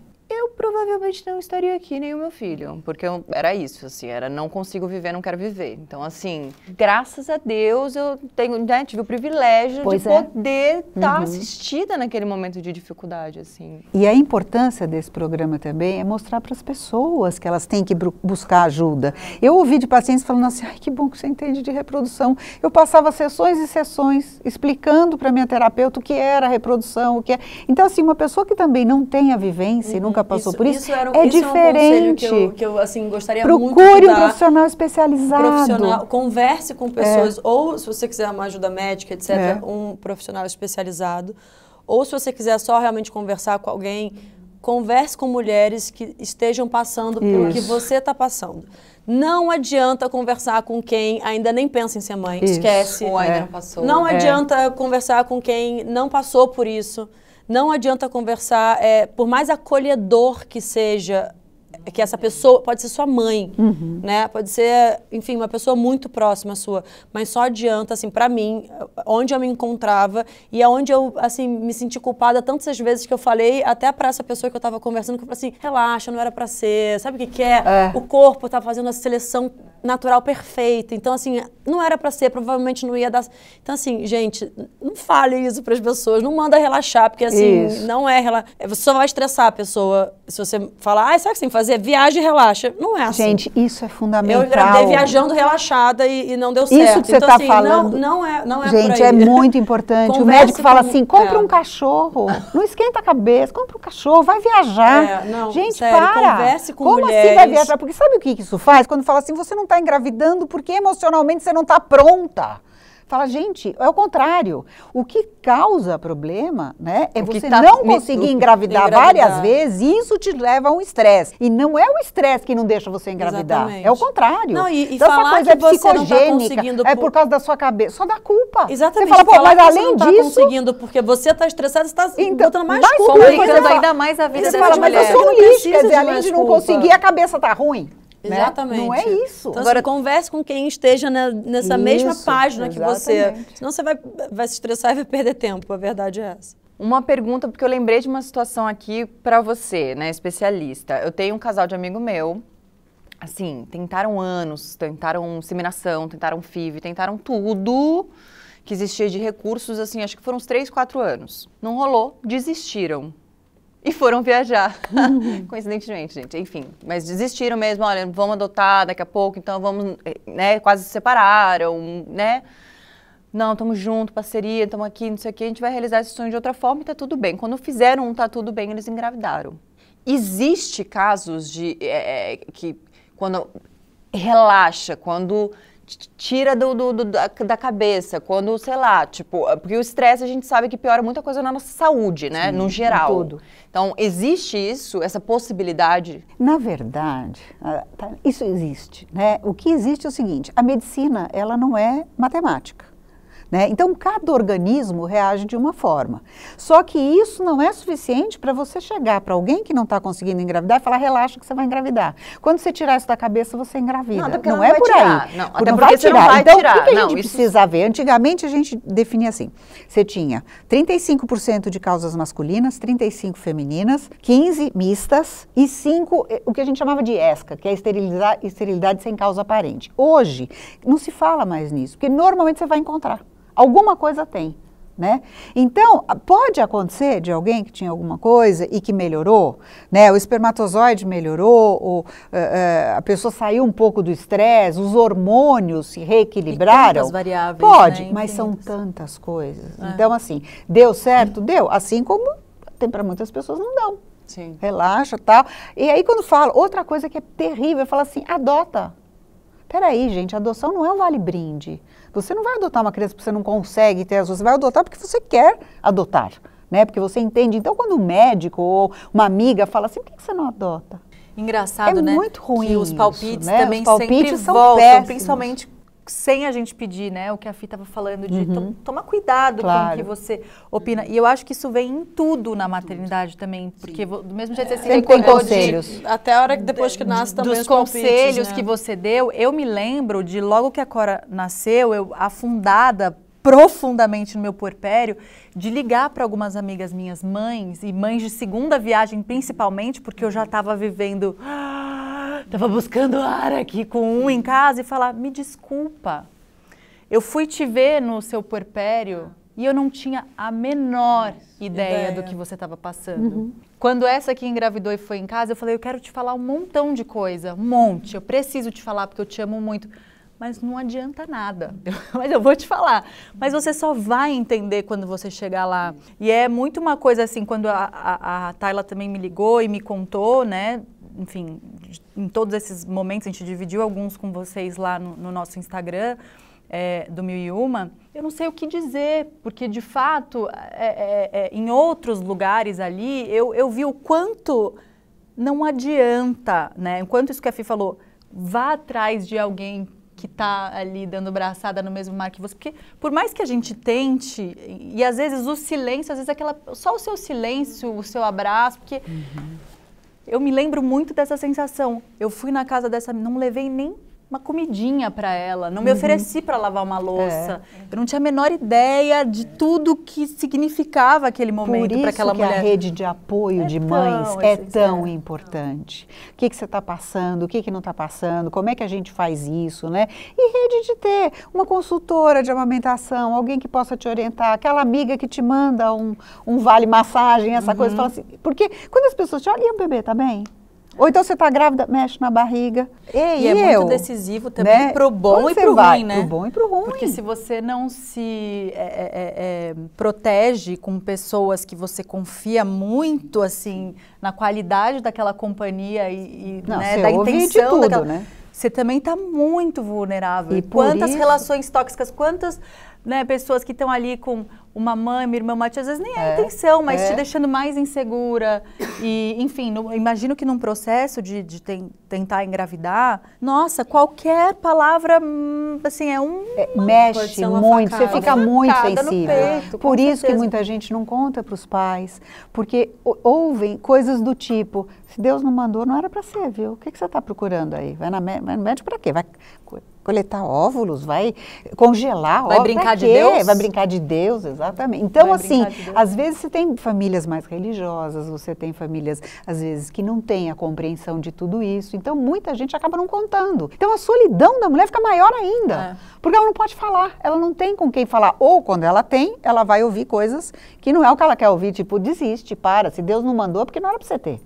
Speaker 1: eu provavelmente não estaria aqui, nem o meu filho. Porque eu, era isso, assim, era não consigo viver, não quero viver. Então, assim, graças a Deus eu tenho, né, tive o privilégio pois de é. poder estar tá uhum. assistida naquele momento de dificuldade,
Speaker 3: assim. E a importância desse programa também é mostrar para as pessoas que elas têm que buscar ajuda. Eu ouvi de pacientes falando assim, ai, que bom que você entende de reprodução. Eu passava sessões e sessões explicando para minha terapeuta o que era reprodução, o que é... Então, assim, uma pessoa que também não tem a vivência, uhum. nunca passou isso, por isso. isso era, é isso diferente. É um que eu,
Speaker 2: que eu assim, gostaria Procure um profissional
Speaker 3: especializado. Um profissional,
Speaker 2: converse com pessoas, é. ou se você quiser uma ajuda médica, etc., é. um profissional especializado. Ou se você quiser só realmente conversar com alguém, converse com mulheres que estejam passando pelo que você está passando. Não adianta conversar com quem ainda nem pensa em ser mãe, isso. esquece. Ou ainda é. não passou. Não é. adianta conversar com quem não passou por isso. Não adianta conversar, é, por mais acolhedor que seja que essa pessoa pode ser sua mãe, uhum. né? Pode ser, enfim, uma pessoa muito próxima sua, mas só adianta assim para mim, onde eu me encontrava e aonde eu assim me senti culpada tantas vezes que eu falei até para essa pessoa que eu tava conversando que eu falei assim, relaxa, não era para ser, sabe o que que é? é? O corpo tá fazendo a seleção natural perfeito. Então, assim, não era para ser, provavelmente não ia dar. Então, assim, gente, não fale isso para as pessoas, não manda relaxar, porque, assim, isso. não é. Rela... É, você só vai estressar a pessoa se você falar, ah, sabe o que tem que fazer? Viaja e relaxa. Não é assim. Gente,
Speaker 3: isso é fundamental. Eu gravei viajando
Speaker 2: relaxada e, e, não deu certo. Isso que você está então, tá assim, falando. Não, não, é,
Speaker 3: não é Gente, é muito importante. o médico com... fala assim: compra é. um cachorro, não esquenta a cabeça, compra um cachorro, vai viajar. É, não, Gente, sério, para. Converse com Como mulheres. assim vai viajar? Porque sabe o que isso faz? Quando fala assim, você não tá está engravidando porque emocionalmente você não está pronta. Fala, gente, é o contrário. O que causa problema, né, é o você tá não conseguir engravidar, engravidar, várias vezes e isso te leva a um estresse. E não é o estresse que não deixa você engravidar, Exatamente. é o contrário. Não, e, e então, essa coisa é tá psicogênica, tá é por causa da sua cabeça, só da
Speaker 2: culpa. Exatamente. Você fala, pô, mas além não tá disso... conseguindo porque você está estressado, você está então, botando mais, mais culpa. Complicando ainda mais a vida você fala, mas eu sou um lixo, quer dizer, além de não conseguir, a
Speaker 3: cabeça tá ruim. Né? Exatamente. Né? Não é isso. Então, assim, Agora,
Speaker 2: converse com quem esteja na, nessa isso, mesma página exatamente. que você.
Speaker 1: Senão você vai, vai se estressar e vai perder tempo. A verdade é essa. Uma pergunta, porque eu lembrei de uma situação aqui para você, né, especialista. Eu tenho um casal de amigo meu, assim, tentaram anos, tentaram seminação tentaram FIV, tentaram tudo que existia de recursos, assim, acho que foram uns 3, 4 anos. Não rolou, desistiram. E foram viajar, uhum. (laughs) coincidentemente, gente. Enfim, mas desistiram mesmo, olha, vamos adotar daqui a pouco, então vamos, né, quase se separaram, né? Não, estamos junto, parceria, estamos aqui, não sei o quê, a gente vai realizar esse sonho de outra forma e tá tudo bem. Quando fizeram um tá tudo bem, eles engravidaram. Existe casos de é, é que quando relaxa, quando tira do, do, do, da, da, cabeça, quando, sei lá, tipo, ah, porque o estresse a gente sabe que piora muita coisa na nossa saúde, né, Sim, no geral. Tudo. Então, existe isso, essa possibilidade?
Speaker 3: Na verdade, ah, tá, isso existe, né? O que existe é o seguinte, a medicina, ela não é matemática. Né? Então, cada organismo reage de uma forma. Só que isso não é suficiente para você chegar para alguém que não está conseguindo engravidar e falar, relaxa que você vai engravidar. Quando você tirar isso da cabeça, você engravida. Não, não, é não é por tirar. aí. Não, até não vai tirar. Não vai então, tirar. o que, que a gente precisa ver? Antigamente, a gente definia assim. Você tinha 35% de causas masculinas, 35 femininas, 15 mistas e 5, eh, o que a gente chamava de ESCA, que é esterilidade sem causa aparente. Hoje, não se fala mais nisso, porque normalmente você vai encontrar. Alguma coisa tem, né? Então, pode acontecer de alguém que tinha alguma coisa e que melhorou, né? O espermatozoide melhorou, ou, eh, eh, a pessoa saiu um pouco do estresse, os hormônios se reequilibraram. E variáveis, pode, né? mas são tantas coisas. É. Então, assim, deu certo? Deu. Assim como tem para muitas pessoas não dão. Sim. Relaxa tal. E aí, quando fala, outra coisa que é terrível, falo assim: adota. Peraí, gente, adoção não é um vale-brinde. Você não vai adotar uma criança porque você não consegue ter as você vai adotar porque você quer adotar, né? Porque você entende. Então, quando um médico ou uma amiga fala assim, por que você não adota?
Speaker 1: Engraçado, é né? É muito ruim. Que os palpites isso, né? também os palpites sempre voltam, péssimos. principalmente sem a gente pedir, né? O que a Fih estava falando de uhum. to tomar cuidado claro. com o que você opina. E eu acho que isso vem em tudo na maternidade também, porque do mesmo jeito que é, você se tem conselhos. De, até a hora que depois que nasce também dos os conselhos né? que você deu, eu me lembro de logo que a Cora nasceu, eu afundada profundamente no meu puerpério, de ligar para algumas amigas minhas mães e mães de segunda viagem principalmente, porque eu já estava uhum. vivendo estava buscando ar aqui com um em casa e falar: me desculpa, eu fui te ver no seu puerpério e eu não tinha a menor ideia, ideia. do que você estava passando. Uhum. Quando essa aqui engravidou e foi em casa, eu falei: eu quero te falar um montão de coisa, um monte, eu preciso te falar porque eu te amo muito. Mas não adianta nada, (laughs) mas eu vou te falar. Mas você só vai entender quando você chegar lá. E é muito uma coisa assim, quando a, a, a Tayla também me ligou e me contou, né? Enfim, em todos esses momentos, a gente dividiu alguns com vocês lá no, no nosso Instagram, é, do Mil e Uma, eu não sei o que dizer, porque de fato, é, é, é em outros lugares ali, eu, eu vi o quanto não adianta, né? Enquanto isso que a Fih falou, vá atrás de alguém que está ali dando braçada no mesmo mar que você, porque por mais que a gente tente, e às vezes o silêncio, às vezes aquela, só o seu silêncio, o seu abraço, porque... Uhum eu me lembro muito dessa sensação. Eu fui na casa dessa, não levei nem uma comidinha para ela, não me uhum. ofereci para lavar uma louça. É. Eu não tinha a menor
Speaker 3: ideia de tudo que significava aquele momento para aquela que mulher. a rede de apoio é de mães tão é tão importante. O que, que você está passando, o que, que não está passando, como é que a gente faz isso, né? E rede de ter uma consultora de amamentação, alguém que possa te orientar, aquela amiga que te manda um, um vale massagem, essa uhum. coisa, fala assim. Porque quando as pessoas te olham, e o bebê tá bem? Ou então você está grávida, mexe na barriga. e, é eu, muito decisivo também né? pro bom Onde e pro vai? ruim, né? Pro bom e
Speaker 1: pro ruim. Porque se você não se é, é, é, é, protege com pessoas que você confia muito, assim, na qualidade daquela companhia e, e não, né, da intenção tudo, daquela... Né? Você também está muito vulnerável. E quantas isso... relações tóxicas, quantas né, pessoas que estão ali com uma mãe, uma irmã, uma tia, às vezes nem é, a é, intenção, mas é. te deixando mais insegura. E, enfim, no, imagino que num processo de, de ten, tentar engravidar, nossa, qualquer palavra, hum, assim, é um... É, mexe muito, facada. você fica muito sensível. Peito, por isso certeza. que muita
Speaker 3: gente não conta para os pais, porque ouvem coisas do tipo, se Deus não mandou, não era para ser, viu? O que, que você está procurando aí? Vai, na, vai no médico para quê? Vai coletar óvulos, vai congelar vai óvulos. Vai brincar de Deus? Vai brincar de Deus, exatamente. Então, vai assim, de às vezes você tem famílias mais religiosas, você tem famílias, às vezes, que não têm a compreensão de tudo isso. Então, muita gente acaba não contando. Então, a solidão da mulher fica maior ainda, é. porque ela não pode falar, ela não tem com quem falar. Ou, quando ela tem, ela vai ouvir coisas que não é o que ela quer ouvir, tipo, desiste, para, se Deus não mandou, é porque não era para você ter.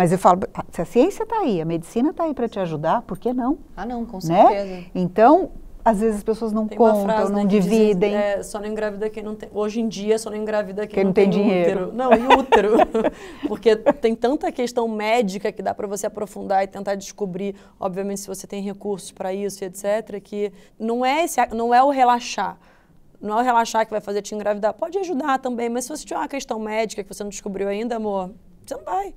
Speaker 3: Mas eu falo, tá, se a ciência está aí, a medicina está aí para te ajudar, por que não?
Speaker 1: Ah, não, com né? certeza. Né?
Speaker 3: Então, às vezes as pessoas não contam, frase, não né, dividem. Dizem,
Speaker 2: é, só não engravida quem não tem. Hoje em dia, só não engravida quem, quem não, tem, tem dinheiro. Útero. Não, e útero. (laughs) Porque tem tanta questão médica que dá para você aprofundar e tentar descobrir, obviamente, se você tem recursos para isso, etc., que não é, esse, não é o relaxar. Não é o relaxar que vai fazer te engravidar. Pode ajudar também, mas se você tiver uma questão médica que você não descobriu ainda, amor, você não vai.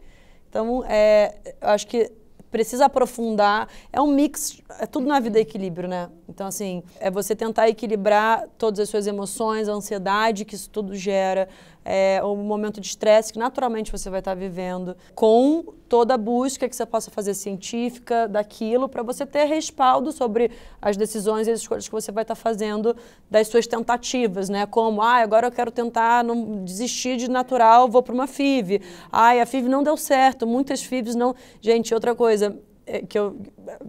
Speaker 2: Então, é, eu acho que precisa aprofundar. É um mix, é tudo na vida é equilíbrio, né? Então, assim, é você tentar equilibrar todas as suas emoções, a ansiedade que isso tudo gera, é, um momento de estresse que naturalmente você vai estar vivendo, com toda a busca que você possa fazer científica daquilo, para você ter respaldo sobre as decisões e as escolhas que você vai estar fazendo das suas tentativas, né? Como, ah, agora eu quero tentar não desistir de natural, vou para uma FIV. Ai, a FIV não deu certo, muitas FIVs não. Gente, outra coisa, é, que eu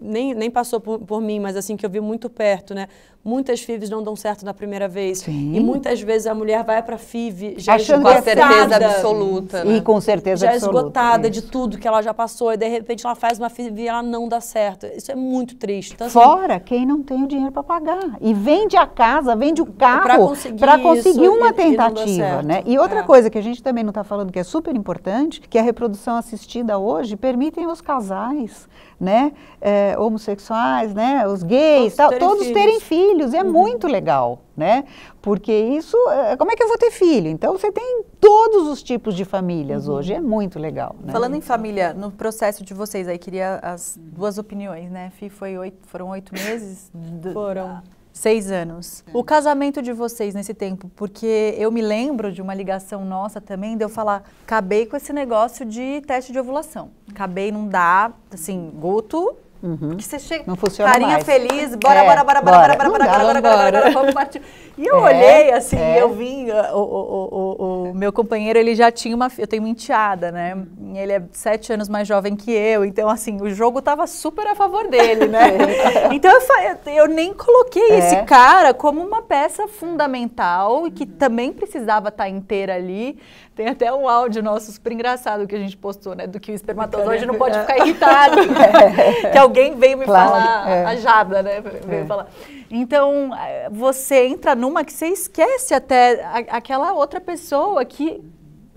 Speaker 2: nem, nem passou por, por, mim, mas assim que eu vi muito perto, né? Muitas FIVs não dão certo na primeira vez. Sim. E muitas vezes a mulher vai para a FIV já Achando esgotada. Com é certeza é absoluta. Né? E com
Speaker 3: certeza já absoluta. Já esgotada isso. de
Speaker 2: tudo que ela já passou. E de repente ela faz uma FIV e ela não dá certo. Isso é muito triste. Então, assim, Fora
Speaker 3: quem não tem o dinheiro para pagar. E vende a casa, vende o carro para conseguir, conseguir, uma e, tentativa. E né? e outra é. coisa que a gente também não está falando que é super importante, que a reprodução assistida hoje permitem os casais né, é, homossexuais, né, os gays, todos, tal, terem, todos filhos. terem filhos filhos, e é uhum. muito legal, né? Porque isso, eh, como é que eu vou ter filho? Então você tem todos os tipos de famílias uhum. hoje, é muito legal. Né? Falando em
Speaker 1: família, no processo de vocês aí, queria as duas opiniões, né? Fih, foi oito, foram oito meses? foram. Ah, seis anos. É.
Speaker 3: O casamento
Speaker 1: de vocês nesse tempo, porque eu me lembro de uma ligação nossa também, de eu falar, acabei com esse negócio de teste de ovulação. Acabei, não dá, assim, goto, Uhum. Porque você chega,
Speaker 3: não funciona carinha mais. feliz, bora, é, bora, bora, bora, bora, bora, bora, bora, bora, bora, bora, vamos partir. E eu (laughs) é, olhei assim, é. eu
Speaker 1: vim, o, o, o, o, meu companheiro, ele já tinha uma, eu tenho uma enteada, né? E uhum. ele é sete anos mais jovem que eu, então assim, o jogo tava super a favor dele, né? (laughs) então eu, eu, nem coloquei é. esse cara como uma peça fundamental e que uhum. também precisava estar tá inteira ali. Tem até um áudio nosso super engraçado que a gente postou, né? Do que o espermatozoide não pode ficar (laughs) irritado. É. que alguém veio me claro, falar, é. a Jada, né? É. Veio é. falar. Então, eh, você entra numa que você esquece até aquela outra pessoa que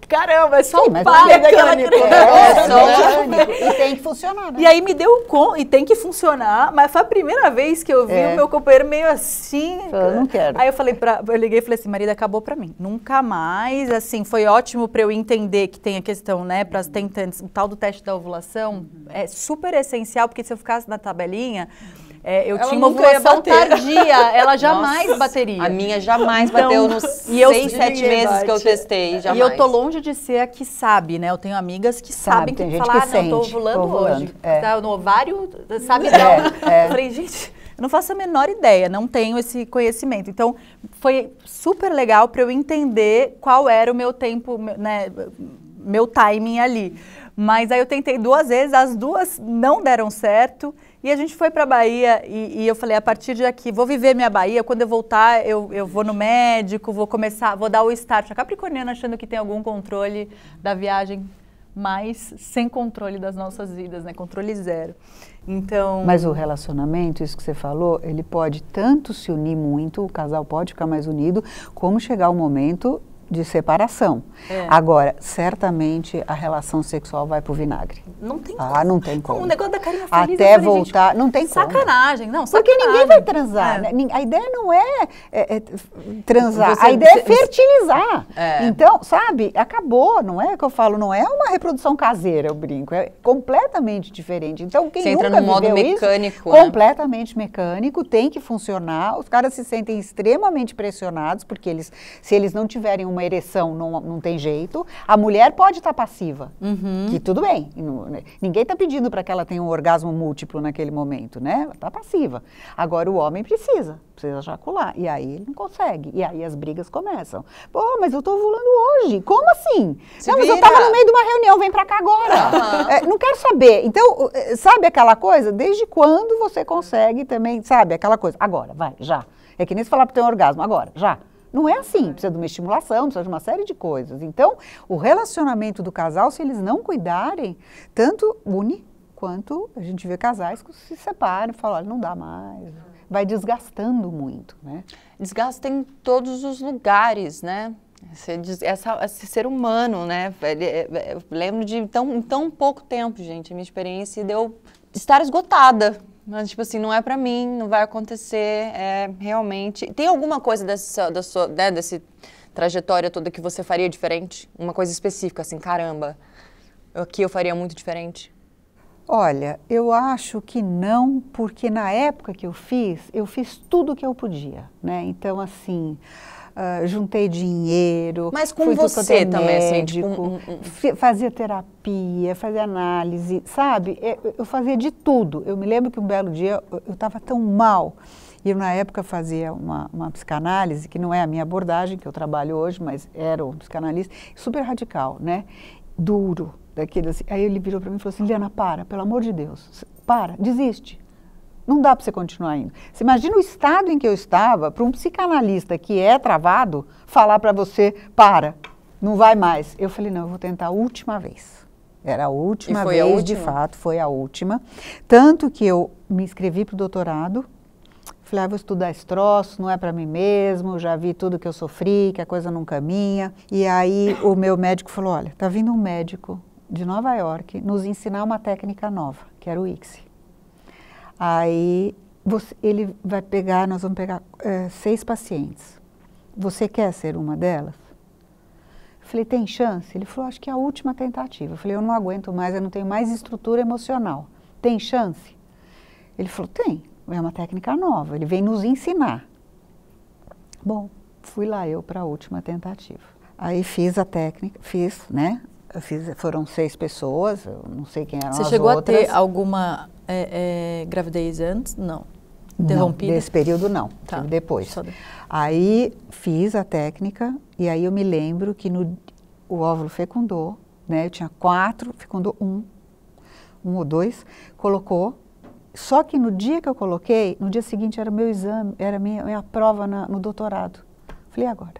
Speaker 1: caramba, é só Sim, um pai é daquela é, criança. É, é, é, só
Speaker 3: um e tem que funcionar, né? E aí
Speaker 1: me deu com e tem que funcionar, mas foi a primeira vez que eu vi é. o meu companheiro meio assim. Eu não quero. Aí eu falei para eu liguei e falei assim, marido, acabou para mim. Nunca mais, assim, foi ótimo para eu entender que tem a questão, né, para as tentantes, o tal do teste da ovulação uhum. é super essencial, porque se eu ficasse na tabelinha, uhum é, eu ela tinha ovulação tardia, ela (laughs) jamais Nossa, bateria. A minha jamais então, bateu nos seis, sete meses bate. que eu testei, jamais. E eu tô longe de ser a que sabe, né? Eu tenho amigas que sabe, sabem que falar, que ah, não, tô ovulando, tô ovulando hoje. É. Tá no ovário, sabe é, não. É, é. (laughs) Eu falei, gente, eu não faço a menor ideia, não tenho esse conhecimento. Então, foi super legal para eu entender qual era o meu tempo, né, meu timing ali. Mas aí eu tentei duas vezes, as duas não deram certo. E a gente foi para Bahia e, e, eu falei, a partir de aqui, vou viver minha Bahia, quando eu voltar eu, eu vou no médico, vou começar, vou dar o start. A Capricorniana achando que tem algum controle da viagem, mas sem controle das nossas vidas, né? Controle zero. Então... Mas o
Speaker 3: relacionamento, isso que você falou, ele pode tanto se unir muito, o casal pode ficar mais unido, como chegar o momento de separação. É. Agora, certamente a relação sexual vai pro vinagre. Não tem ah, como. Ah, não tem como. o negócio da carinha feliz. Até falei, voltar, gente, não tem sacanagem, como. Não, sacanagem, não. Porque ninguém vai transar. É. Né? A ideia não é, é, é transar, você, a ideia é você, é fertilizar. Então, sabe, acabou, não é que eu falo, não é uma reprodução caseira, eu brinco, é completamente diferente. Então, quem você nunca entra no modo mecânico, isso, né? completamente mecânico, tem que funcionar. Os caras se sentem extremamente pressionados porque eles, se eles não tiverem uma uma ereção não, não tem jeito. A mulher pode estar tá passiva, uhum. que tudo bem. Né, ninguém está pedindo para que ela tenha um orgasmo múltiplo naquele momento, né? Ela está passiva. Agora o homem precisa, precisa ejacular. E aí ele não consegue. E aí as brigas começam. Pô, mas eu estou ovulando hoje. Como assim? Se não, vira. mas eu estava no meio de uma reunião, vem para cá agora. Uhum. É, não quero saber. Então, é, sabe aquela coisa? Desde quando você consegue também, sabe? Aquela coisa. Agora, vai, já. É que nem se falar para ter um orgasmo. Agora, já. Não é assim, precisa de uma estimulação, precisa de uma série de coisas. Então, o relacionamento do casal, se eles não cuidarem, tanto une quanto a gente vê casais que se separam e falam, não dá mais, vai desgastando muito, né? Desgasta em todos
Speaker 1: os lugares, né? Esse, essa, esse ser humano, né? É, é, eu lembro de tão, em tão pouco tempo, gente, a minha experiência deu estar esgotada, mas, tipo assim, não é para mim, não vai acontecer, é realmente... Tem alguma coisa dessa, da sua, né, dessa trajetória toda que você faria diferente? Uma coisa específica, assim, caramba, aqui eu faria muito diferente?
Speaker 3: Olha, eu acho que não, porque na época que eu fiz, eu fiz tudo o que eu podia, né? Então, assim uh, juntei dinheiro. Mas com fui é você também, médico, assim, tipo, um, um... fazia terapia, fazia análise, sabe? É, eu fazia de tudo. Eu me lembro que um belo dia eu estava tão mal. E na época, fazia uma, uma, psicanálise, que não é a minha abordagem, que eu trabalho hoje, mas era um psicanalista, super radical, né? Duro, daquele assim. Aí ele virou para mim e falou assim: Liana, para, pelo amor de Deus, para, desiste. Não dá para você continuar indo. Você imagina o estado em que eu estava para um psicanalista que é travado falar para você, para, não vai mais. Eu falei, não, eu vou tentar a última vez. Era a última vez, a última? de fato, foi a última. Tanto que eu me inscrevi para o doutorado, Falei, ah, vou estudar esse troço, não é para mim mesmo, já vi tudo que eu sofri, que a coisa não caminha. E aí o meu médico falou, olha, tá vindo um médico de Nova York nos ensinar uma técnica nova, que era o ICSI. Aí você, ele vai pegar, nós vamos pegar é, seis pacientes. Você quer ser uma delas? Eu falei, tem chance? Ele falou, acho que é a última tentativa. Eu falei, eu não aguento mais, eu não tenho mais estrutura emocional. Tem chance? Ele falou, tem, é uma técnica nova, ele vem nos ensinar. Bom, fui lá eu para a última tentativa. Aí fiz a técnica, fiz, né, Fiz, foram seis pessoas, não sei quem eram Você as chegou outras. a ter alguma é, é, gravidez antes? Não. Interrompida? Não, nesse período não, tá. depois. Aí fiz a técnica e aí eu me lembro que no, o óvulo fecundou, né? Eu tinha quatro, fecundou um, um ou dois, colocou. Só que no dia que eu coloquei, no dia seguinte era meu exame, era minha, minha prova na, no doutorado. Falei, agora?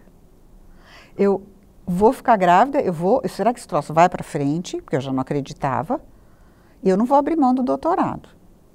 Speaker 3: Eu vou ficar grávida, eu vou, será que esse troço vai para frente? Porque eu já não acreditava. E eu não vou abrir mão do doutorado.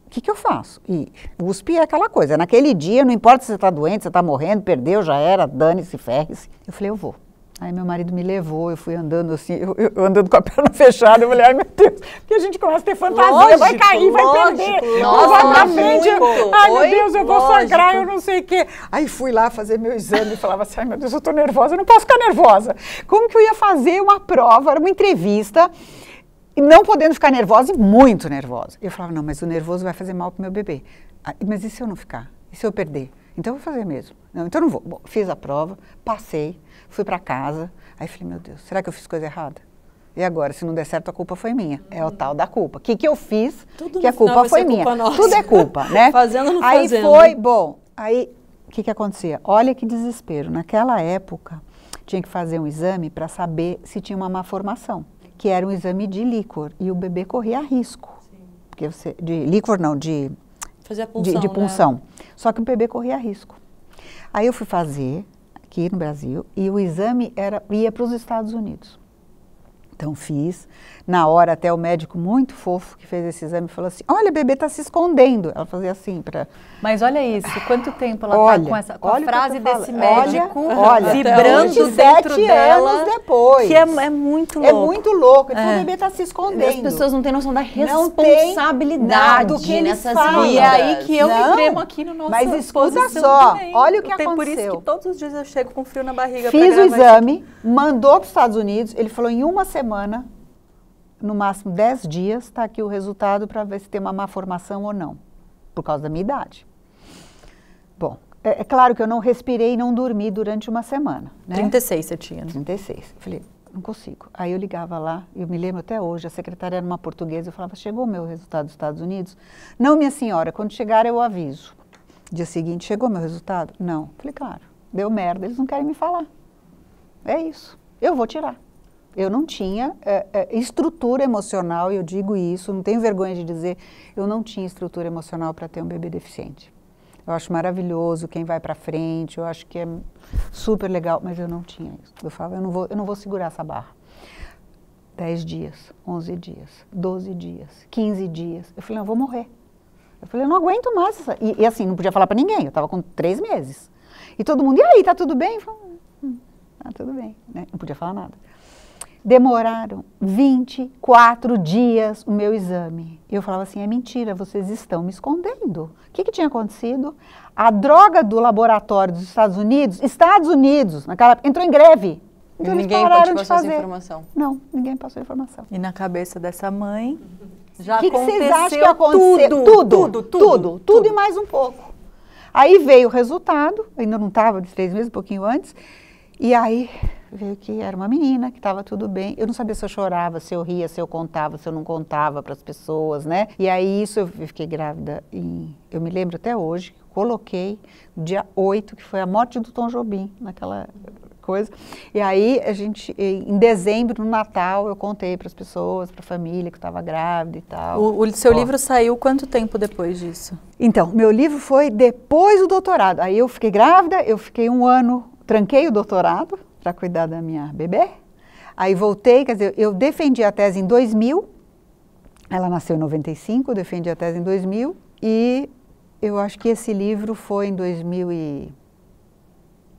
Speaker 3: O que, que eu faço? E USP é aquela coisa, naquele dia, não importa se você está doente, se você está morrendo, perdeu, já era, dane-se, ferre-se. Eu falei, eu vou. Aí meu marido me levou, eu fui andando assim, eu, eu andando com a (laughs) perna fechada, eu falei, ai meu Deus, porque a gente começa a ter fantasia, lógico, vai cair, lógico, vai perder, nossa, vai pra frente, ai meu Deus, eu vou lógico. sangrar, eu não sei o quê. Aí fui lá fazer meu exame e falava assim, ai meu Deus, eu tô nervosa, eu não posso ficar nervosa. Como que eu ia fazer uma prova, era uma entrevista, e não podendo ficar nervosa e muito nervosa. Eu falava, não, mas o nervoso vai fazer mal pro meu bebê. Ah, mas e se eu não ficar? E se eu perder? Então eu vou fazer mesmo. Não, então eu não vou. Bom, fiz a prova, passei. Fui para casa, aí falei, meu Deus, será que eu fiz coisa errada? E agora, se não der certo, a culpa foi minha. É o tal da culpa. O que, que eu fiz Tudo que a culpa final, foi minha? Culpa Tudo é culpa, (laughs) né? fazendo não Aí fazendo. foi, bom, aí o que, que acontecia? Olha que desespero. Naquela época, tinha que fazer um exame para saber se tinha uma má formação, que era um exame de líquor. E o bebê corria risco. Sim. Porque você, de líquor não, de... Fazer punção, de, de punção. Né? Só que o bebê corria risco. Aí eu fui fazer, aqui no Brasil e o exame era ia para os Estados Unidos. Então fiz. Na hora, até o médico muito fofo que fez esse exame falou assim: Olha, bebê tá se escondendo. Ela fazia assim para. Mas olha isso, quanto tempo ela tá olha, tá com essa com a frase desse médico olha, vibrando dentro dela. anos depois. Que é, é
Speaker 1: muito é louco. É muito louco. Então é. O bebê tá se escondendo. as pessoas não têm noção da responsabilidade do que eles falam. E é aí que eu não, me tremo aqui no nosso Mas escuta só, também. olha o que aconteceu. É por isso que todos os dias eu chego com frio na barriga. Fiz o exame,
Speaker 3: mandou para os Estados Unidos. Ele falou: Em uma semana no máximo 10 dias, está aqui o resultado para ver se tem uma má formação ou não, por causa da minha idade. Bom, é, é claro que eu não respirei e não dormi durante uma semana. Né? 36 você tinha, né? 36. Falei, não consigo. Aí eu ligava lá, eu me lembro até hoje, a secretária era uma portuguesa, eu falava, chegou o meu resultado dos Estados Unidos? Não, minha senhora, quando chegar eu aviso. Dia seguinte, chegou meu resultado? Não. Falei, claro, deu merda, eles não querem me falar. É isso, eu vou tirar. Eu não tinha é, é, estrutura emocional, eu digo isso, não tenho vergonha de dizer, eu não tinha estrutura emocional para ter um bebê deficiente. Eu acho maravilhoso quem vai para frente, eu acho que é super legal, mas eu não tinha isso. Eu falo, eu não vou, eu não vou segurar essa barra. Dez dias, onze dias, doze dias, quinze dias. Eu falei, não, eu vou morrer. Eu falei, eu não aguento mais. Essa... E, e, assim, não podia falar para ninguém, eu estava com três meses. E todo mundo, e aí, tá tudo bem? Eu falei, hum, tá tudo bem. Né? Não podia falar nada. Demoraram 24 dias o meu exame. Eu falava assim: é mentira, vocês estão me escondendo. O que, que tinha acontecido? A droga do laboratório dos Estados Unidos, Estados Unidos, naquela entrou em greve. Então e ninguém passou de Essa informação. Não, ninguém passou a informação. E na cabeça dessa mãe
Speaker 1: já que aconteceu que vocês acham que aconteceu? Tudo, tudo, tudo,
Speaker 3: tudo, tudo e mais um pouco. Aí veio o resultado, ainda não estava de três meses, um pouquinho antes, e aí veio que era uma menina, que estava tudo bem. Eu não sabia se eu chorava, se eu ria, se eu contava, se eu não contava para as pessoas, né? E aí isso eu fiquei grávida eu me lembro até hoje, coloquei dia 8, que foi a morte do Tom Jobim, naquela coisa. E aí a gente, em dezembro, no Natal, eu contei para as pessoas, para a família que estava grávida e tal. O, o seu livro saiu quanto tempo depois disso? Então, meu livro foi depois do doutorado. Aí eu fiquei grávida, eu fiquei um ano, tranquei o doutorado, para cuidar da minha bebê. Aí voltei, quer dizer, eu defendi a tese em 2000, ela nasceu em 95, defendi a tese em 2000 e eu acho que esse livro foi em 2000 e...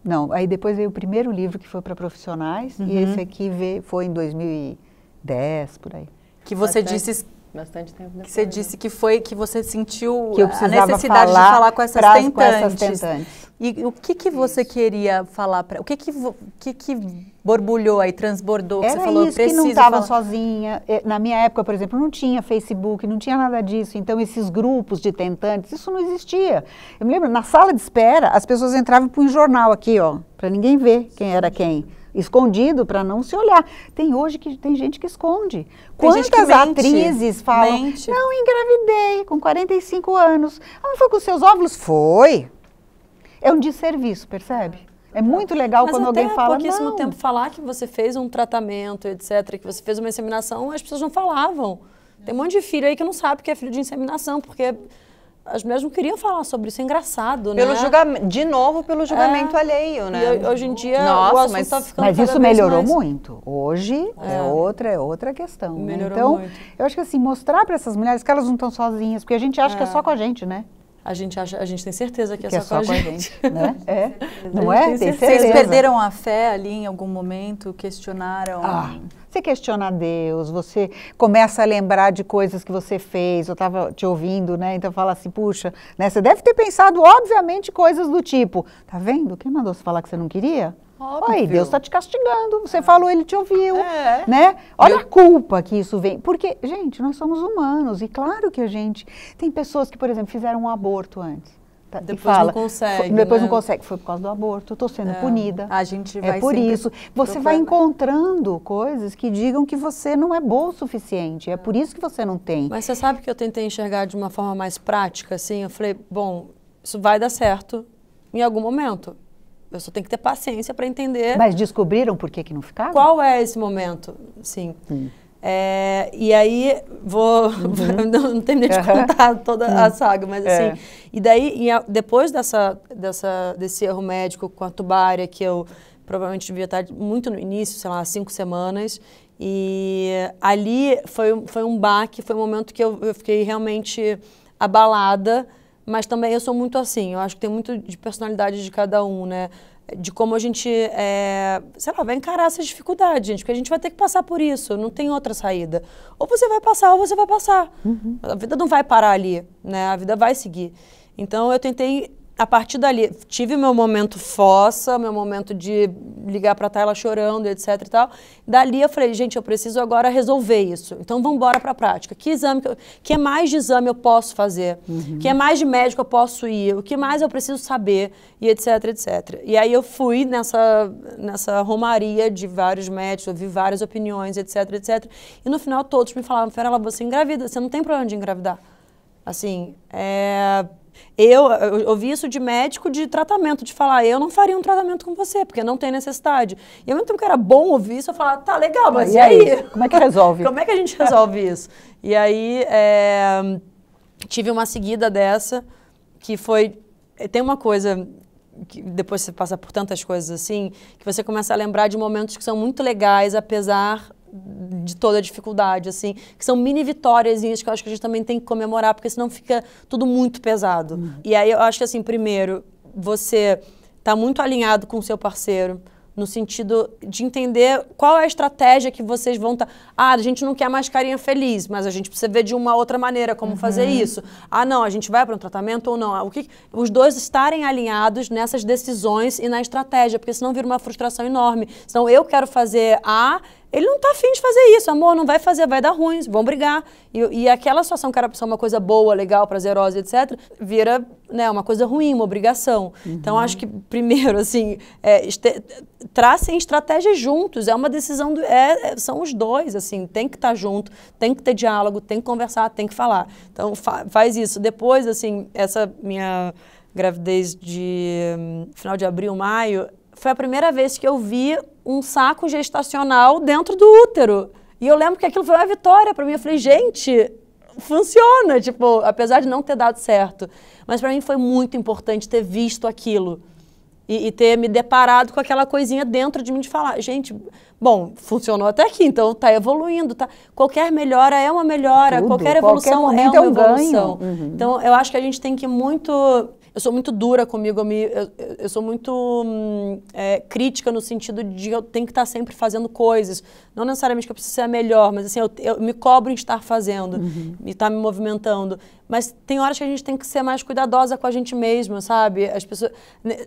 Speaker 3: Não, aí depois veio o primeiro livro que foi para profissionais uhum. e esse aqui veio, foi em 2010, por aí. Que você Até... disse
Speaker 1: bastante tempo depois. Que você disse né? que foi que você sentiu que a necessidade falar de falar com essas, pra, tentantes. Com essas tentantes. E o que que você isso. queria falar para? O que que que que borbulhou aí, transbordou? Era você falou, isso que não estava
Speaker 3: sozinha. É, na minha época, por exemplo, não tinha Facebook, não tinha nada disso. Então esses grupos de tentantes, isso não existia. Eu me lembro na sala de espera, as pessoas entravam e um jornal aqui, ó, para ninguém ver quem era quem escondido para não se olhar. Tem hoje que tem gente que esconde. Tem Quantas que atrizes mente, falam? Mente. Não, engravidei com 45 anos. Ah, não foi com seus óvulos? Foi. É um desserviço, percebe? É muito legal Mas quando alguém fala. Mas até pouquíssimo não. tempo
Speaker 2: falar que você fez um tratamento, etc., que você fez uma inseminação, as pessoas não falavam. Tem um monte de filho aí que não sabe que é filho de inseminação, porque as mulheres não queriam falar sobre isso, é engraçado, né? pelo né? Julgam...
Speaker 1: De novo, pelo é. julgamento é. alheio, né? E hoje
Speaker 2: em dia
Speaker 3: Nossa, o assunto mas, tá ficando Mas isso melhorou mais. muito. Hoje é. é. outra é outra questão. Né? Melhorou né? Então, muito. eu acho que assim, mostrar para essas mulheres que elas não estão sozinhas, porque a gente acha é. que é só com a gente, né?
Speaker 2: A gente, acha, a gente tem certeza que, é que é só, com, a gente. gente
Speaker 1: (laughs) né? É.
Speaker 2: Não é? Tem certeza. Vocês perderam
Speaker 1: a fé ali em algum momento? Questionaram? Ah.
Speaker 3: Você questiona Deus, você começa a lembrar de coisas que você fez. Eu estava te ouvindo, né? Então fala assim, puxa, né? Você deve ter pensado, obviamente, coisas do tipo, tá vendo? Quem mandou você falar que você não queria? Aí Oi, Deus está te castigando. Você é. falou, ele te ouviu, é. né? Olha eu... a culpa que isso vem. Porque, gente, nós somos humanos e claro que a gente tem pessoas que, por exemplo, fizeram um aborto antes. Tá, depois fala. Não consegue, depois né? não consegue. Foi por causa do aborto, eu estou sendo é, punida. A gente é vai É por isso. Você vai encontrando coisas que digam que você não é boa o suficiente. É, é por isso que você não tem.
Speaker 2: Mas você sabe que eu tentei enxergar de uma forma mais prática, assim? Eu falei, bom, isso vai dar certo em algum momento. Eu só tenho que ter paciência para entender. Mas
Speaker 3: descobriram por que, que não
Speaker 2: ficaram? Qual é esse momento? Sim. Hum. É, e aí vou uhum. (laughs) não, não terminei de uhum. contar toda a uhum. saga, mas assim. É. E daí, depois dessa, dessa, desse erro médico com a tubária, que eu provavelmente devia estar muito no início, sei lá, cinco semanas. E ali foi, foi um baque, foi um momento que eu, eu fiquei realmente abalada, mas também eu sou muito assim, eu acho que tem muito de personalidade de cada um, né? de como a gente, é, sei lá, vai encarar essas dificuldades, gente, porque a gente vai ter que passar por isso, não tem outra saída. Ou você vai passar, ou você vai passar. Uhum. A vida não vai parar ali, né? A vida vai seguir. Então eu tentei a partir dali, tive meu momento fossa, meu momento de ligar para ela chorando, etc e tal. Dali eu falei, gente, eu preciso agora resolver isso. Então vamos embora para a prática. Que exame, que, eu, que mais de exame eu posso fazer? Uhum. Que mais de médico eu posso ir? O que mais eu preciso saber? E etc, etc. E aí eu fui nessa, nessa romaria de vários médicos, ouvi várias opiniões, etc, etc. E no final todos me falavam, Ferela, você engravida, você não tem problema de engravidar. Assim, é eu, eu ouvi isso de médico de tratamento, de falar, eu não faria um tratamento com você, porque não tem necessidade. E ao mesmo tempo que era bom ouvir isso, eu falava, tá legal, mas ah, e aí? aí? Como é que resolve? (laughs) Como é que a gente resolve isso? E aí é, tive uma seguida dessa que foi. Eh, tem uma coisa que depois você passa por tantas coisas assim, que você começa a lembrar de momentos que são muito legais, apesar de toda a dificuldade, assim, que são mini vitórias que eu acho que a gente também tem que comemorar, porque senão fica tudo muito pesado. Uhum. E aí eu acho que, assim, primeiro, você está muito alinhado com o seu parceiro, no sentido de entender qual é a estratégia que vocês vão estar. Tá... Ah, a gente não quer mais carinha feliz, mas a gente precisa ver de uma outra maneira como uhum. fazer isso. Ah, não, a gente vai para um tratamento ou não. Ah, o que... Os dois estarem alinhados nessas decisões e na estratégia, porque senão vira uma frustração enorme. Então, eu quero fazer A, ele não está afim de fazer isso, amor, não vai fazer, vai dar ruim, vão brigar. E, e aquela situação que era pra ser uma coisa boa, legal, prazerosa, etc., vira né, uma coisa ruim, uma obrigação. Uhum. Então, acho que, (laughs) primeiro, assim, é, este, tracem estratégias juntos, é uma decisão, do, é, é são os dois, assim, tem que estar tá junto, tem que ter diálogo, tem que conversar, tem que falar. Então, fa faz isso. Depois, assim, essa minha gravidez de um, final de abril, maio, foi a primeira vez que eu vi um saco gestacional dentro do útero. E eu lembro que aquilo foi uma vitória para mim. Eu falei, gente, funciona, tipo, apesar de não ter dado certo. Mas para mim foi muito importante ter visto aquilo e, e, ter me deparado com aquela coisinha dentro de mim de falar, gente, bom, funcionou até aqui, então está evoluindo, tá? Qualquer melhora é uma melhora, Tudo, qualquer evolução qualquer é, é uma evolução. Uhum. Então eu acho que a gente tem que muito eu sou muito dura comigo, eu, me, eu, eu sou muito hum, é, crítica no sentido de eu tenho que estar sempre fazendo coisas. Não necessariamente que eu preciso ser a melhor, mas assim, eu, eu me cobro em estar fazendo, uhum. e estar me movimentando. Mas tem horas que a gente tem que ser mais cuidadosa com a gente mesma, sabe? As pessoas.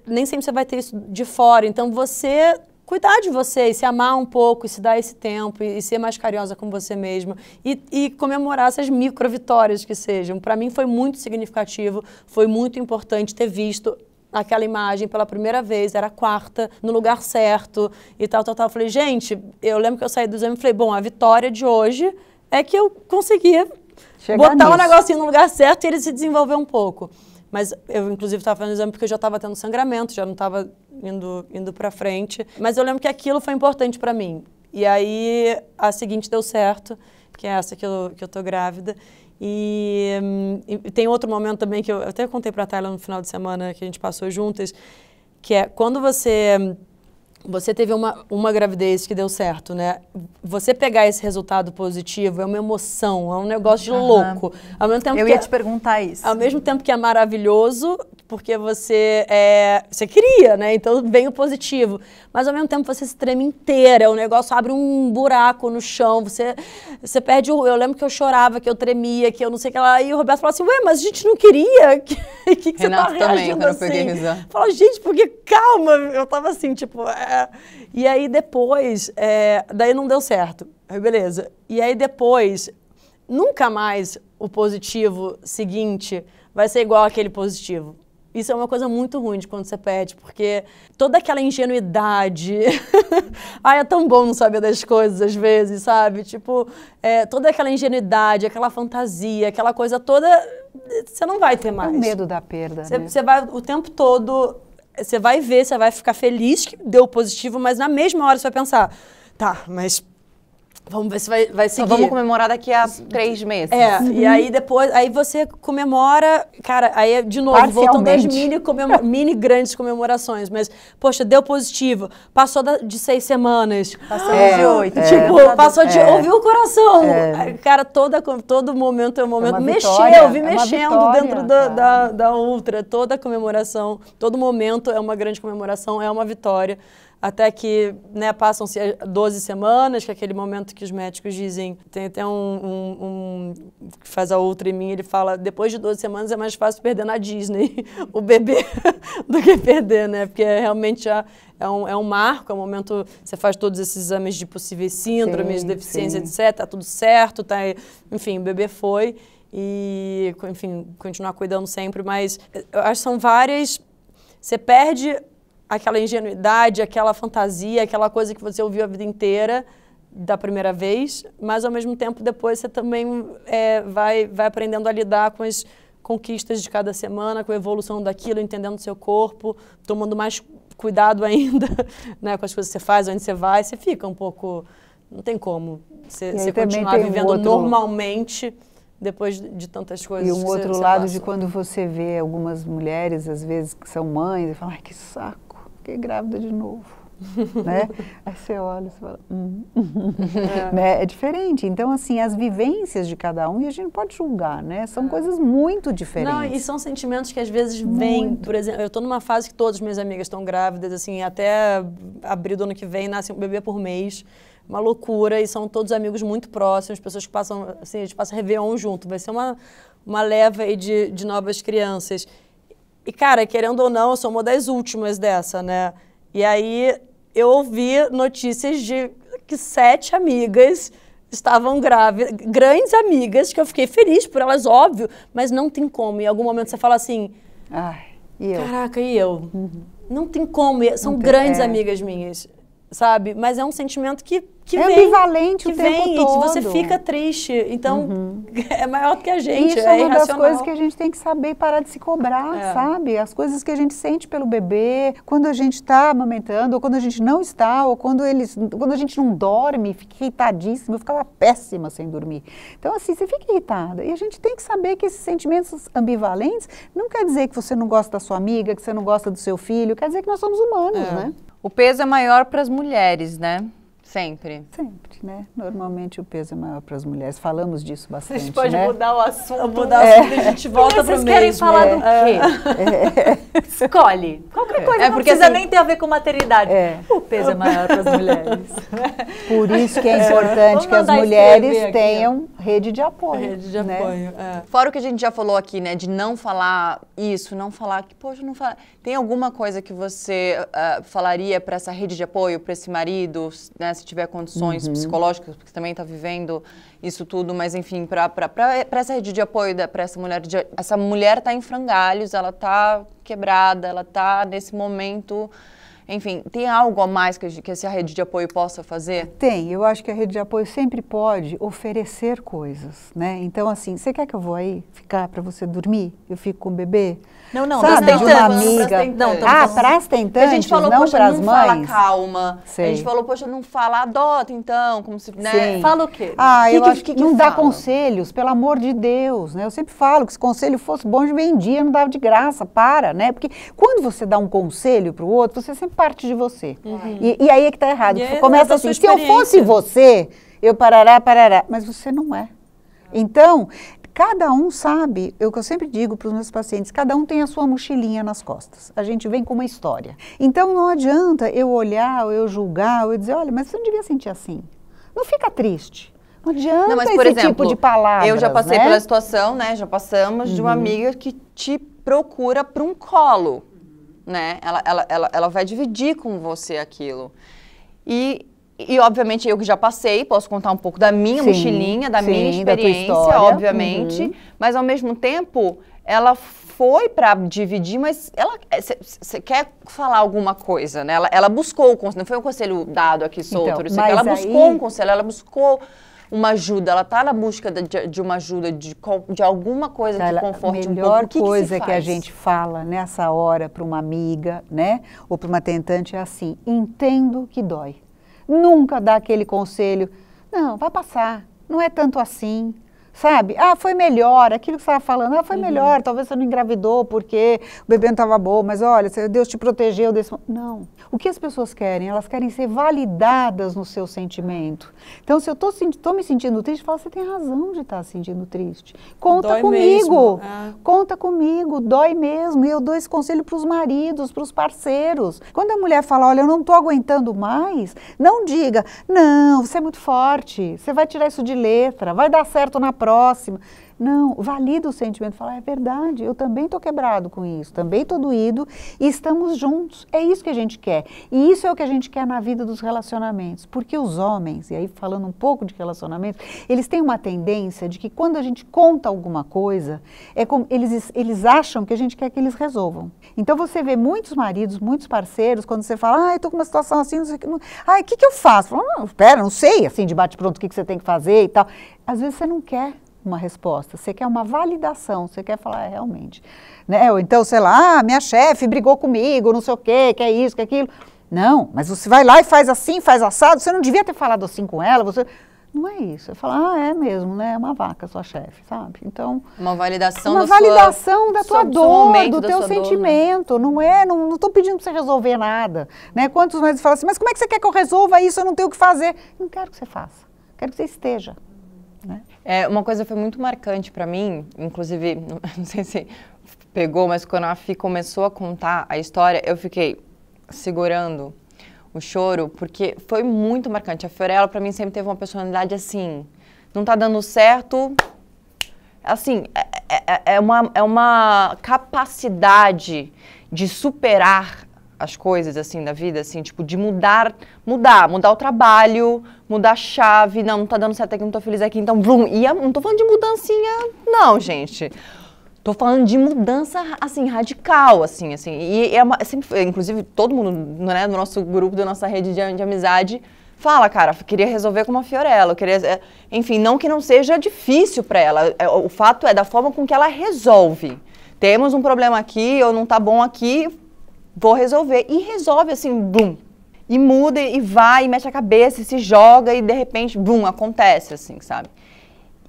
Speaker 2: Nem sempre você vai ter isso de fora. Então você cuidar de você e se amar um pouco e se dar esse tempo e, e ser mais carinhosa com você mesmo e, e comemorar essas micro vitórias que sejam. Para mim foi muito significativo, foi muito importante ter visto aquela imagem pela primeira vez, era a quarta, no lugar certo e tal, tal, tal. Eu falei, gente, eu lembro que eu saí do exame e falei, bom, a vitória de hoje é que eu conseguia Chegar botar o um negocinho no lugar certo e ele se desenvolver um pouco. Mas eu, inclusive, estava fazendo exame porque eu já estava tendo sangramento, já não estava indo, indo para frente. Mas eu lembro que aquilo foi importante para mim. E aí a seguinte deu certo, que é essa que eu, que eu tô grávida. E, hum, e tem outro momento também que eu, eu até contei para a Tayla no final de semana que a gente passou juntas, que é quando você hum, você teve uma, uma gravidez que deu certo, né? Você pegar esse resultado positivo é uma emoção, é um negócio de uhum. louco. Ao mesmo tempo Eu que ia é, te perguntar isso. Ao mesmo tempo que é maravilhoso, porque você é, você queria, né? Então vem o positivo. Mas ao mesmo tempo você se treme inteira, o negócio abre um buraco no chão, você, você perde o. Eu lembro que eu chorava, que eu tremia, que eu não sei o que lá. E o Roberto falou assim: Ué, mas a gente não queria. (laughs) que, que, que você tá também, eu assim? eu peguei risada. Falou, gente, porque calma, eu tava assim, tipo. É... E aí depois, é... daí não deu certo. Aí beleza. E aí depois, nunca mais o positivo seguinte vai ser igual aquele positivo. Isso é uma coisa muito ruim de quando você pede, porque toda aquela ingenuidade. (laughs) Ai, é tão bom não saber das coisas às vezes, sabe? Tipo, é, toda aquela ingenuidade, aquela fantasia, aquela coisa toda, você não vai ter mais. O medo da perda. Você, né? você vai o tempo todo, você vai ver, você vai ficar feliz que deu positivo, mas na mesma hora você vai pensar. Tá, mas Vamos ver se vai, vai então, seguir. Só vamos comemorar daqui a três meses. É, uhum. e aí depois, aí você comemora, cara, aí é de novo, voltam das mini, comemora, (laughs) mini grandes comemorações, mas, poxa, deu positivo, passou da, de seis semanas. Passou é, de oito. tipo, é, passou de, é. ouviu o coração. É. Cara, toda, todo momento é um momento, mexeu, vitória, vi mexendo vitória, dentro da, da, da Ultra, toda comemoração, todo momento é uma grande comemoração, é uma vitória até que né, passam-se 12 eh, semanas, que é aquele momento que os médicos dizem, tem até um, um, um que faz a outra em mim, ele fala, depois de 12 semanas é mais fácil perder na Disney (laughs) o bebê (laughs) do que perder, né? Porque é realmente a, é, um, é um marco, é um momento, você faz todos esses exames de possíveis síndromes, sim, deficiência, sim. etc, tá tudo certo, tá, enfim, o bebê foi e, enfim, continuar cuidando sempre, mas eh, eu acho que são várias, você perde aquela ingenuidade, aquela fantasia, aquela coisa que você ouviu a vida inteira da primeira vez, mas ao mesmo tempo depois você também é, vai, vai aprendendo a lidar com as conquistas de cada semana, com a evolução daquilo, entendendo seu corpo, tomando mais cuidado ainda (laughs) né, com as coisas que você faz, onde você vai, você fica um pouco. Não tem como você, você continuar vivendo um outro... normalmente depois de tantas coisas. E um outro você, lado você de quando
Speaker 3: você vê algumas mulheres, às vezes, que são mães, e falam, ai que saco fiquei grávida de novo. (laughs) né? Aí você olha e fala, hum. é. Né? é diferente. Então, assim, as vivências de cada um, e a gente não pode julgar, né? São é. coisas muito diferentes. Não, e
Speaker 2: são sentimentos que às vezes vêm, por exemplo, eu estou numa fase que todas as minhas amigas estão grávidas, assim, até abril do ano que vem nasce um bebê por mês uma loucura e são todos amigos muito próximos, pessoas que passam, assim, a gente passa Réveillon junto, vai ser uma, uma leva de, de novas crianças. E, cara, querendo ou não, eu sou uma das últimas dessa, né? E aí eu ouvi notícias de que sete amigas estavam grávidas, grandes amigas, que eu fiquei feliz por elas, óbvio, mas não tem como. Em algum momento você fala assim. Ai, e eu? Caraca, e eu? Uhum. Não tem como. São tem, grandes é. amigas minhas, sabe? Mas é um sentimento que que é vem, ambivalente que o tempo vem, todo. E você fica triste. Então, uhum. (laughs) é maior do que a gente. Isso é, é uma das coisas que
Speaker 3: a gente tem que saber parar de se cobrar, é. sabe? As coisas que a gente sente pelo bebê, quando a gente está amamentando, ou quando a gente não está, ou quando eles, quando a gente não dorme, fica irritadíssima. Eu ficava péssima sem dormir. Então, assim, você fica irritada. E a gente tem que saber que esses sentimentos ambivalentes não quer dizer que você não gosta da sua amiga, que você não gosta do seu filho, quer dizer que nós somos humanos, é. né? O peso é maior para as mulheres, né? Sempre? Sempre, né? Normalmente o peso é maior para as mulheres. Falamos disso bastante. A gente pode né? mudar o
Speaker 1: assunto. Mudar é. o assunto e a é. gente volta para o mesmo. Vocês querem falar é. do
Speaker 3: quê? É. (laughs) Escolhe. Qualquer coisa é, não precisa assim, nem
Speaker 1: ter a ver com maternidade. É. O peso é maior para as
Speaker 3: mulheres. (laughs) Por isso que é, é. importante que as mulheres tenham
Speaker 1: rede de apoio. Rede de né? apoio. Fora o que a gente já falou aqui, né? De não falar isso, não falar que, poxa, não fala. Tem alguma coisa que você uh, falaria para essa rede de apoio, para esse marido, né? Se tiver condições uhum. psicológicas, porque também está vivendo isso tudo, mas enfim, para essa rede de apoio, para essa mulher, de, essa mulher está em frangalhos, ela está quebrada, ela está nesse momento enfim, tem algo a mais que, que essa rede de apoio possa fazer?
Speaker 3: Tem, eu acho que a rede de apoio sempre pode oferecer coisas, né? Então, assim, você quer que eu vou aí ficar para você dormir? Eu fico com o bebê?
Speaker 1: Não, não, sabe, de uma amiga. Não, ah, para as tentantes, a gente falou, não para as mães. Fala calma. Sei. A gente falou, poxa, não fala, adota então, como se, né? Fala o quê? Ah, que, eu que, acho que, que não dá
Speaker 3: conselhos, pelo amor de Deus, né? Eu sempre falo que se conselho fosse bom de bem dia, não dava de graça, para, né? Porque quando você dá um conselho para o outro, você sempre parte de você. Uhum. E, e, aí é que está errado. É Começa assim, se eu fosse você, eu parará, parará. Mas você não é. Então, Cada um sabe, eu é que eu sempre digo para os meus pacientes, cada um tem a sua mochilinha nas costas. A gente vem com uma história. Então não adianta eu olhar, ou eu julgar, ou eu dizer, olha, mas você não devia sentir assim. Não fica triste. Não adianta não, mas, por exemplo, tipo de palavra. Eu já passei né? pela
Speaker 1: situação, né? Já passamos de uma uhum. amiga que te procura para um colo, né? Ela, ela, ela, ela vai dividir com você aquilo. E e, obviamente, eu que já passei, posso contar um pouco da minha sim, mochilinha, da sim, minha experiência, da obviamente. Uhum. Mas, ao mesmo tempo, ela foi para dividir, mas ela você eh, quer falar alguma coisa, né? Ela, ela buscou o conselho, não foi um conselho dado aqui solto, então, ela aí... buscou um conselho, ela buscou uma ajuda, ela está na busca de, de, uma ajuda, de, de alguma coisa ela, que conforte um pouco. A melhor coisa que, que, que, a gente
Speaker 3: fala nessa hora para uma amiga, né? Ou para uma tentante é assim, entendo que dói nunca dá aquele conselho, não, vai passar, não é tanto assim, sabe? Ah, foi melhor, aquilo que você estava falando, ah, foi uhum. melhor, talvez você não engravidou porque o bebê não estava bom, mas olha, Deus te protegeu desse... Não. O que as pessoas querem? Elas querem ser validadas no seu sentimento. Então, se eu estou me sentindo triste, fala, você tem razão de estar tá se sentindo triste. Conta dói comigo. Ah. Conta comigo, dói mesmo. E eu dou esse conselho para os maridos, para os parceiros. Quando a mulher fala, olha, eu não estou aguentando mais, não diga, não, você é muito forte, você vai tirar isso de letra, vai dar certo na próxima próxima. Não, valida o sentimento, falar, é verdade, eu também estou quebrado com isso, também estou doído e estamos juntos. É isso que a gente quer. E isso é o que a gente quer na vida dos relacionamentos. Porque os homens, e aí falando um pouco de relacionamento, eles têm uma tendência de que quando a gente conta alguma coisa, é como, eles, eles acham que a gente quer que eles resolvam. Então você vê muitos maridos, muitos parceiros, quando você fala, ah, estou com uma situação assim, não sei o que, ai, o que, que eu faço? Falo, não, espera, não sei, assim, de bate-pronto, o que, que você tem que fazer e tal. Às vezes você não quer uma resposta, você quer uma validação, você quer falar, é, realmente. Né? Ou então, sei lá, ah, minha chefe brigou comigo, não sei o quê, quer isso, quer aquilo. Não, mas você vai lá e faz assim, faz assado, você não devia ter falado assim com ela, você... Não é isso. Você é fala, ah, é mesmo, né? É uma vaca sua chefe, sabe? Então. Uma validação Uma validação sua, da tua dor, momento, do teu sentimento. Dor, né? Não é, não estou pedindo para você resolver nada. Né? Quantos mais falam assim, mas como é que você quer que eu resolva isso? Eu não tenho o que fazer. Não quero que você faça. Quero que você esteja.
Speaker 1: Né? É, uma coisa foi muito marcante para mim, inclusive, (laughs) não, sei se pegou, mas quando a Fi começou a contar a história, eu fiquei segurando o choro, porque foi muito marcante. A Fiorella, para mim, sempre teve uma personalidade assim, não tá dando certo, assim, é, é, é, é uma, é uma capacidade de superar as coisas assim da vida, assim, tipo, de mudar, mudar, mudar o trabalho, mudar a chave, não, não tá dando certo aqui, não tô feliz aqui, então, blum, e não tô falando de mudancinha, não, gente. Tô falando de mudança, assim, radical, assim, assim, e é uma, sempre, inclusive, todo mundo, né, no nosso grupo, da nossa rede de, de amizade, fala, cara, queria resolver com uma Fiorella, queria, é, enfim, não que não seja difícil para ela, é, o fato é da forma com que ela resolve. Temos um problema aqui, ou não tá bom aqui, vou resolver. E resolve assim, bum. E muda, e vai, e mexe a cabeça, e se joga, e de repente, bum, acontece, assim, sabe?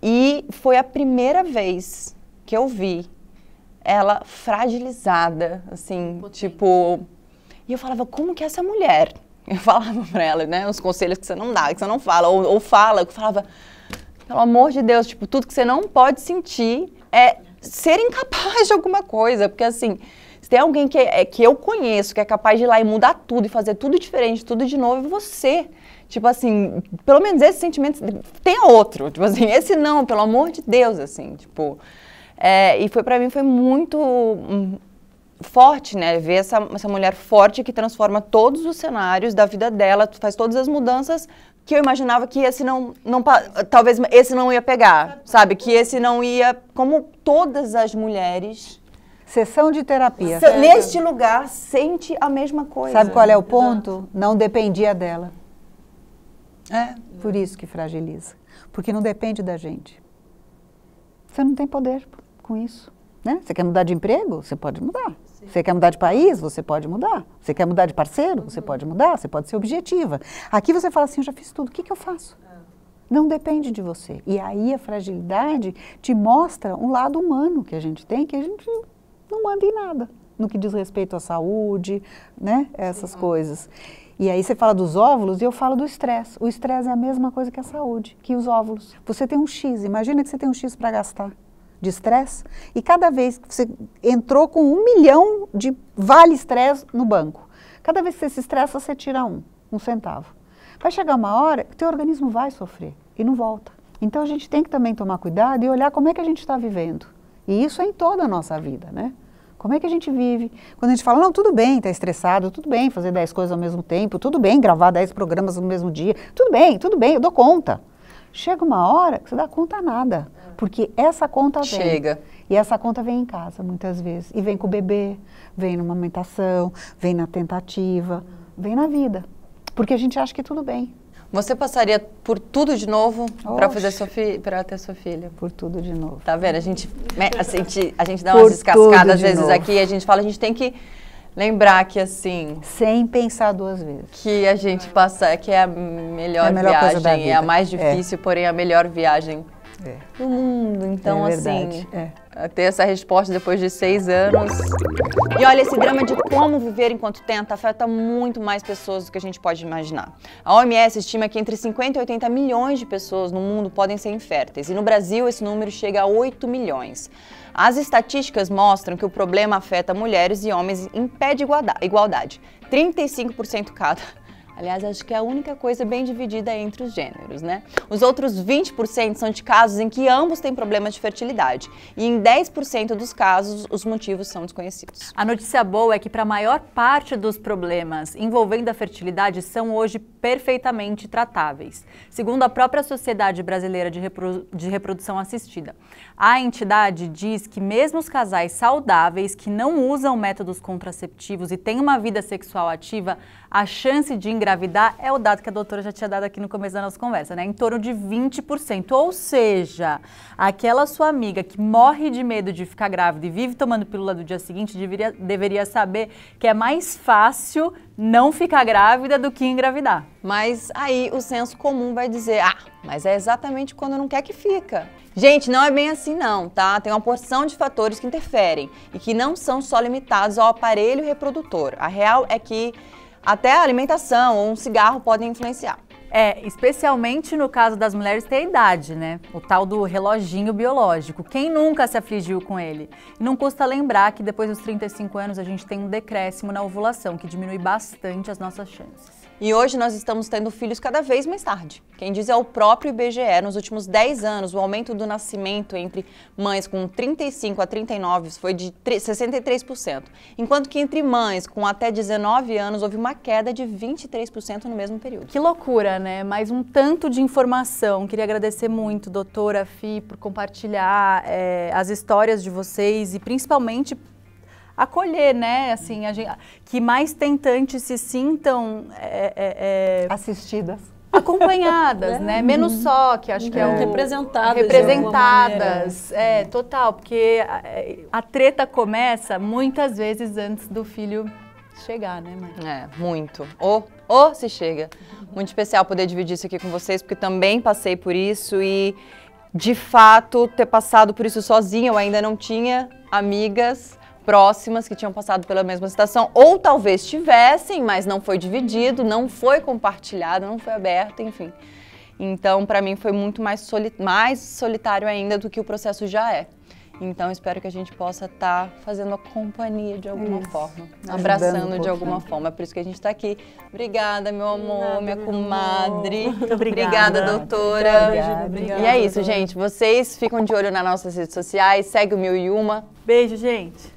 Speaker 1: E foi a primeira vez que eu vi ela fragilizada, assim, tipo. E eu falava, como que é essa mulher? (laughs) Eu falava pra ela, né? Os conselhos que você não dá, que você não fala, ou, ou fala, eu falava, pelo amor de Deus, tipo, tudo que você não pode sentir é ser incapaz de alguma coisa, porque assim se tem alguém que, é, é, que eu conheço, que é capaz de ir lá e mudar tudo e fazer tudo diferente, tudo de novo, é você. Tipo assim, pelo menos esse sentimento tem outro. Tipo assim, (laughs) esse não, pelo amor de Deus, assim, tipo. É, e foi para mim foi muito hum, forte, né? Ver essa, essa mulher forte que transforma todos os cenários da vida dela, faz todas as mudanças que eu imaginava que esse não, não talvez esse não ia pegar, sabe? Que esse não ia, como todas as mulheres Sessão de
Speaker 3: terapia. Se, neste lugar, sente a mesma coisa. Sabe qual é o ponto? Não dependia dela. É, por isso que fragiliza. Porque não depende da gente. Você não tem poder com isso. Né? Você quer mudar de emprego? Você pode mudar. Sim. Você quer mudar de país? Você pode mudar. Você quer mudar de parceiro? Uhum. Você pode mudar. Você pode ser objetiva. Aqui você fala assim: eu já fiz tudo, o que, que eu faço? É. Não depende de você. E aí a fragilidade te mostra um lado humano que a gente tem, que a gente não manda em nada no que diz respeito à saúde, né? Essas uhum. coisas. E aí você fala dos óvulos e eu falo do estresse. O estresse é a mesma coisa que a saúde, que os óvulos. Você tem um X, imagina que você tem um X para gastar de estresse e cada vez que você entrou com um milhão de vale estresse no banco, cada vez que você se estressa, você tira um, um centavo. Vai chegar uma hora que o teu organismo vai sofrer e não volta. Então a gente tem que também tomar cuidado e olhar como é que a gente está vivendo. E isso é em toda a nossa vida, né? Como é que a gente vive? Quando a gente fala, não, tudo bem estar tá estressado, tudo bem fazer 10 coisas ao mesmo tempo, tudo bem gravar 10 programas no mesmo dia, tudo bem, tudo bem, eu dou conta. Chega uma hora que você dá conta nada, porque essa conta vem. Chega. E essa conta vem em casa, muitas vezes. E vem com o bebê, vem na amamentação, vem na tentativa, vem na vida. Porque a gente acha que tudo bem.
Speaker 1: Você passaria por tudo de novo para fazer para ter sua filha? Por tudo de novo. Tá vendo? A gente, né, a gente, a gente dá por umas descascadas às vezes novo. aqui. A gente fala, a gente tem que lembrar que assim sem pensar duas vezes que a gente passa que é a melhor, é a melhor viagem é a mais é. difícil é. porém a melhor viagem é. no do mundo. Então, é assim, é. é. ter essa resposta depois de seis anos. E olha, esse drama de como viver enquanto tenta afeta muito mais pessoas do que a gente pode imaginar. A OMS estima que entre 50 e 80 milhões de pessoas no mundo podem ser inférteis, e no Brasil esse número chega a 8 milhões. As estatísticas mostram que o problema afeta mulheres e homens em pé de igualdade. 35% cada Aliás, acho que é a única coisa bem dividida entre os gêneros, né? Os outros 20% são de casos em que ambos têm problemas de fertilidade. E em 10% dos casos, os motivos são desconhecidos. A notícia boa é que, para a maior parte dos problemas envolvendo a fertilidade, são hoje perfeitamente tratáveis, segundo a própria Sociedade Brasileira de, de Reprodução Assistida. A entidade diz que mesmo os casais saudáveis que não usam métodos contraceptivos e têm uma vida sexual ativa, a chance de engravidar é o dado que a doutora já tinha dado aqui no começo da nossa conversa, né? Em torno de 20%. Ou seja, aquela sua amiga que morre de medo de ficar grávida e vive tomando pílula do dia seguinte deveria, deveria saber que é mais fácil não ficar grávida do que engravidar. Mas aí o senso comum vai dizer: ah, mas é exatamente quando não quer que fica. Gente, não é bem assim não, tá? Tem uma porção de fatores que interferem e que não são só limitados ao aparelho reprodutor. A real é que até a alimentação ou um cigarro podem influenciar. É, especialmente no caso das mulheres tem a idade, né? O tal do reloginho biológico. Quem nunca se afligiu com ele? não custa lembrar que depois dos 35 anos a gente tem um decréscimo na ovulação, que diminui bastante as nossas chances. E hoje nós estamos tendo filhos cada vez mais tarde. Quem diz é o próprio IBGE. Nos últimos 10 anos, o aumento do nascimento entre mães com 35 a 39 foi de 63%, enquanto que entre mães com até 19 anos houve uma queda de 23% no mesmo período. Que loucura, né? Mais um tanto de informação. Queria agradecer muito, doutora Fi, por compartilhar é, as histórias de vocês e principalmente acolher, né? Assim, a gente, que mais tentantes se sintam é, é,
Speaker 3: é assistidas.
Speaker 1: Acompanhadas, (laughs) né? né? Menos uhum. só, que acho que é, o... É. Representadas. Representadas, é, total. Porque a, é, a treta começa muitas vezes antes do filho chegar, né, mãe? É, muito. Ou, oh, ou oh, se chega. Muito especial poder dividir isso aqui com vocês, porque também passei por isso e, de fato, ter passado por isso sozinha, eu ainda não tinha amigas próximas que tinham passado pela mesma situação, ou talvez tivessem, mas não foi dividido, não foi compartilhado, não foi aberto, enfim. Então, para mim, foi muito mais, soli mais solitário ainda do que o processo já é. Então, espero que a gente possa estar tá fazendo a companhia de alguma Isso. forma, Ajudando abraçando um de alguma forma. É por isso que a gente está aqui. Obrigada, meu amor, Nada, minha comadre. Obrigada. obrigada, doutora. Obrigada, obrigada, e é isso, gente. Vocês ficam de olho nas nossas redes sociais, segue o Mil e Uma. Beijo, gente.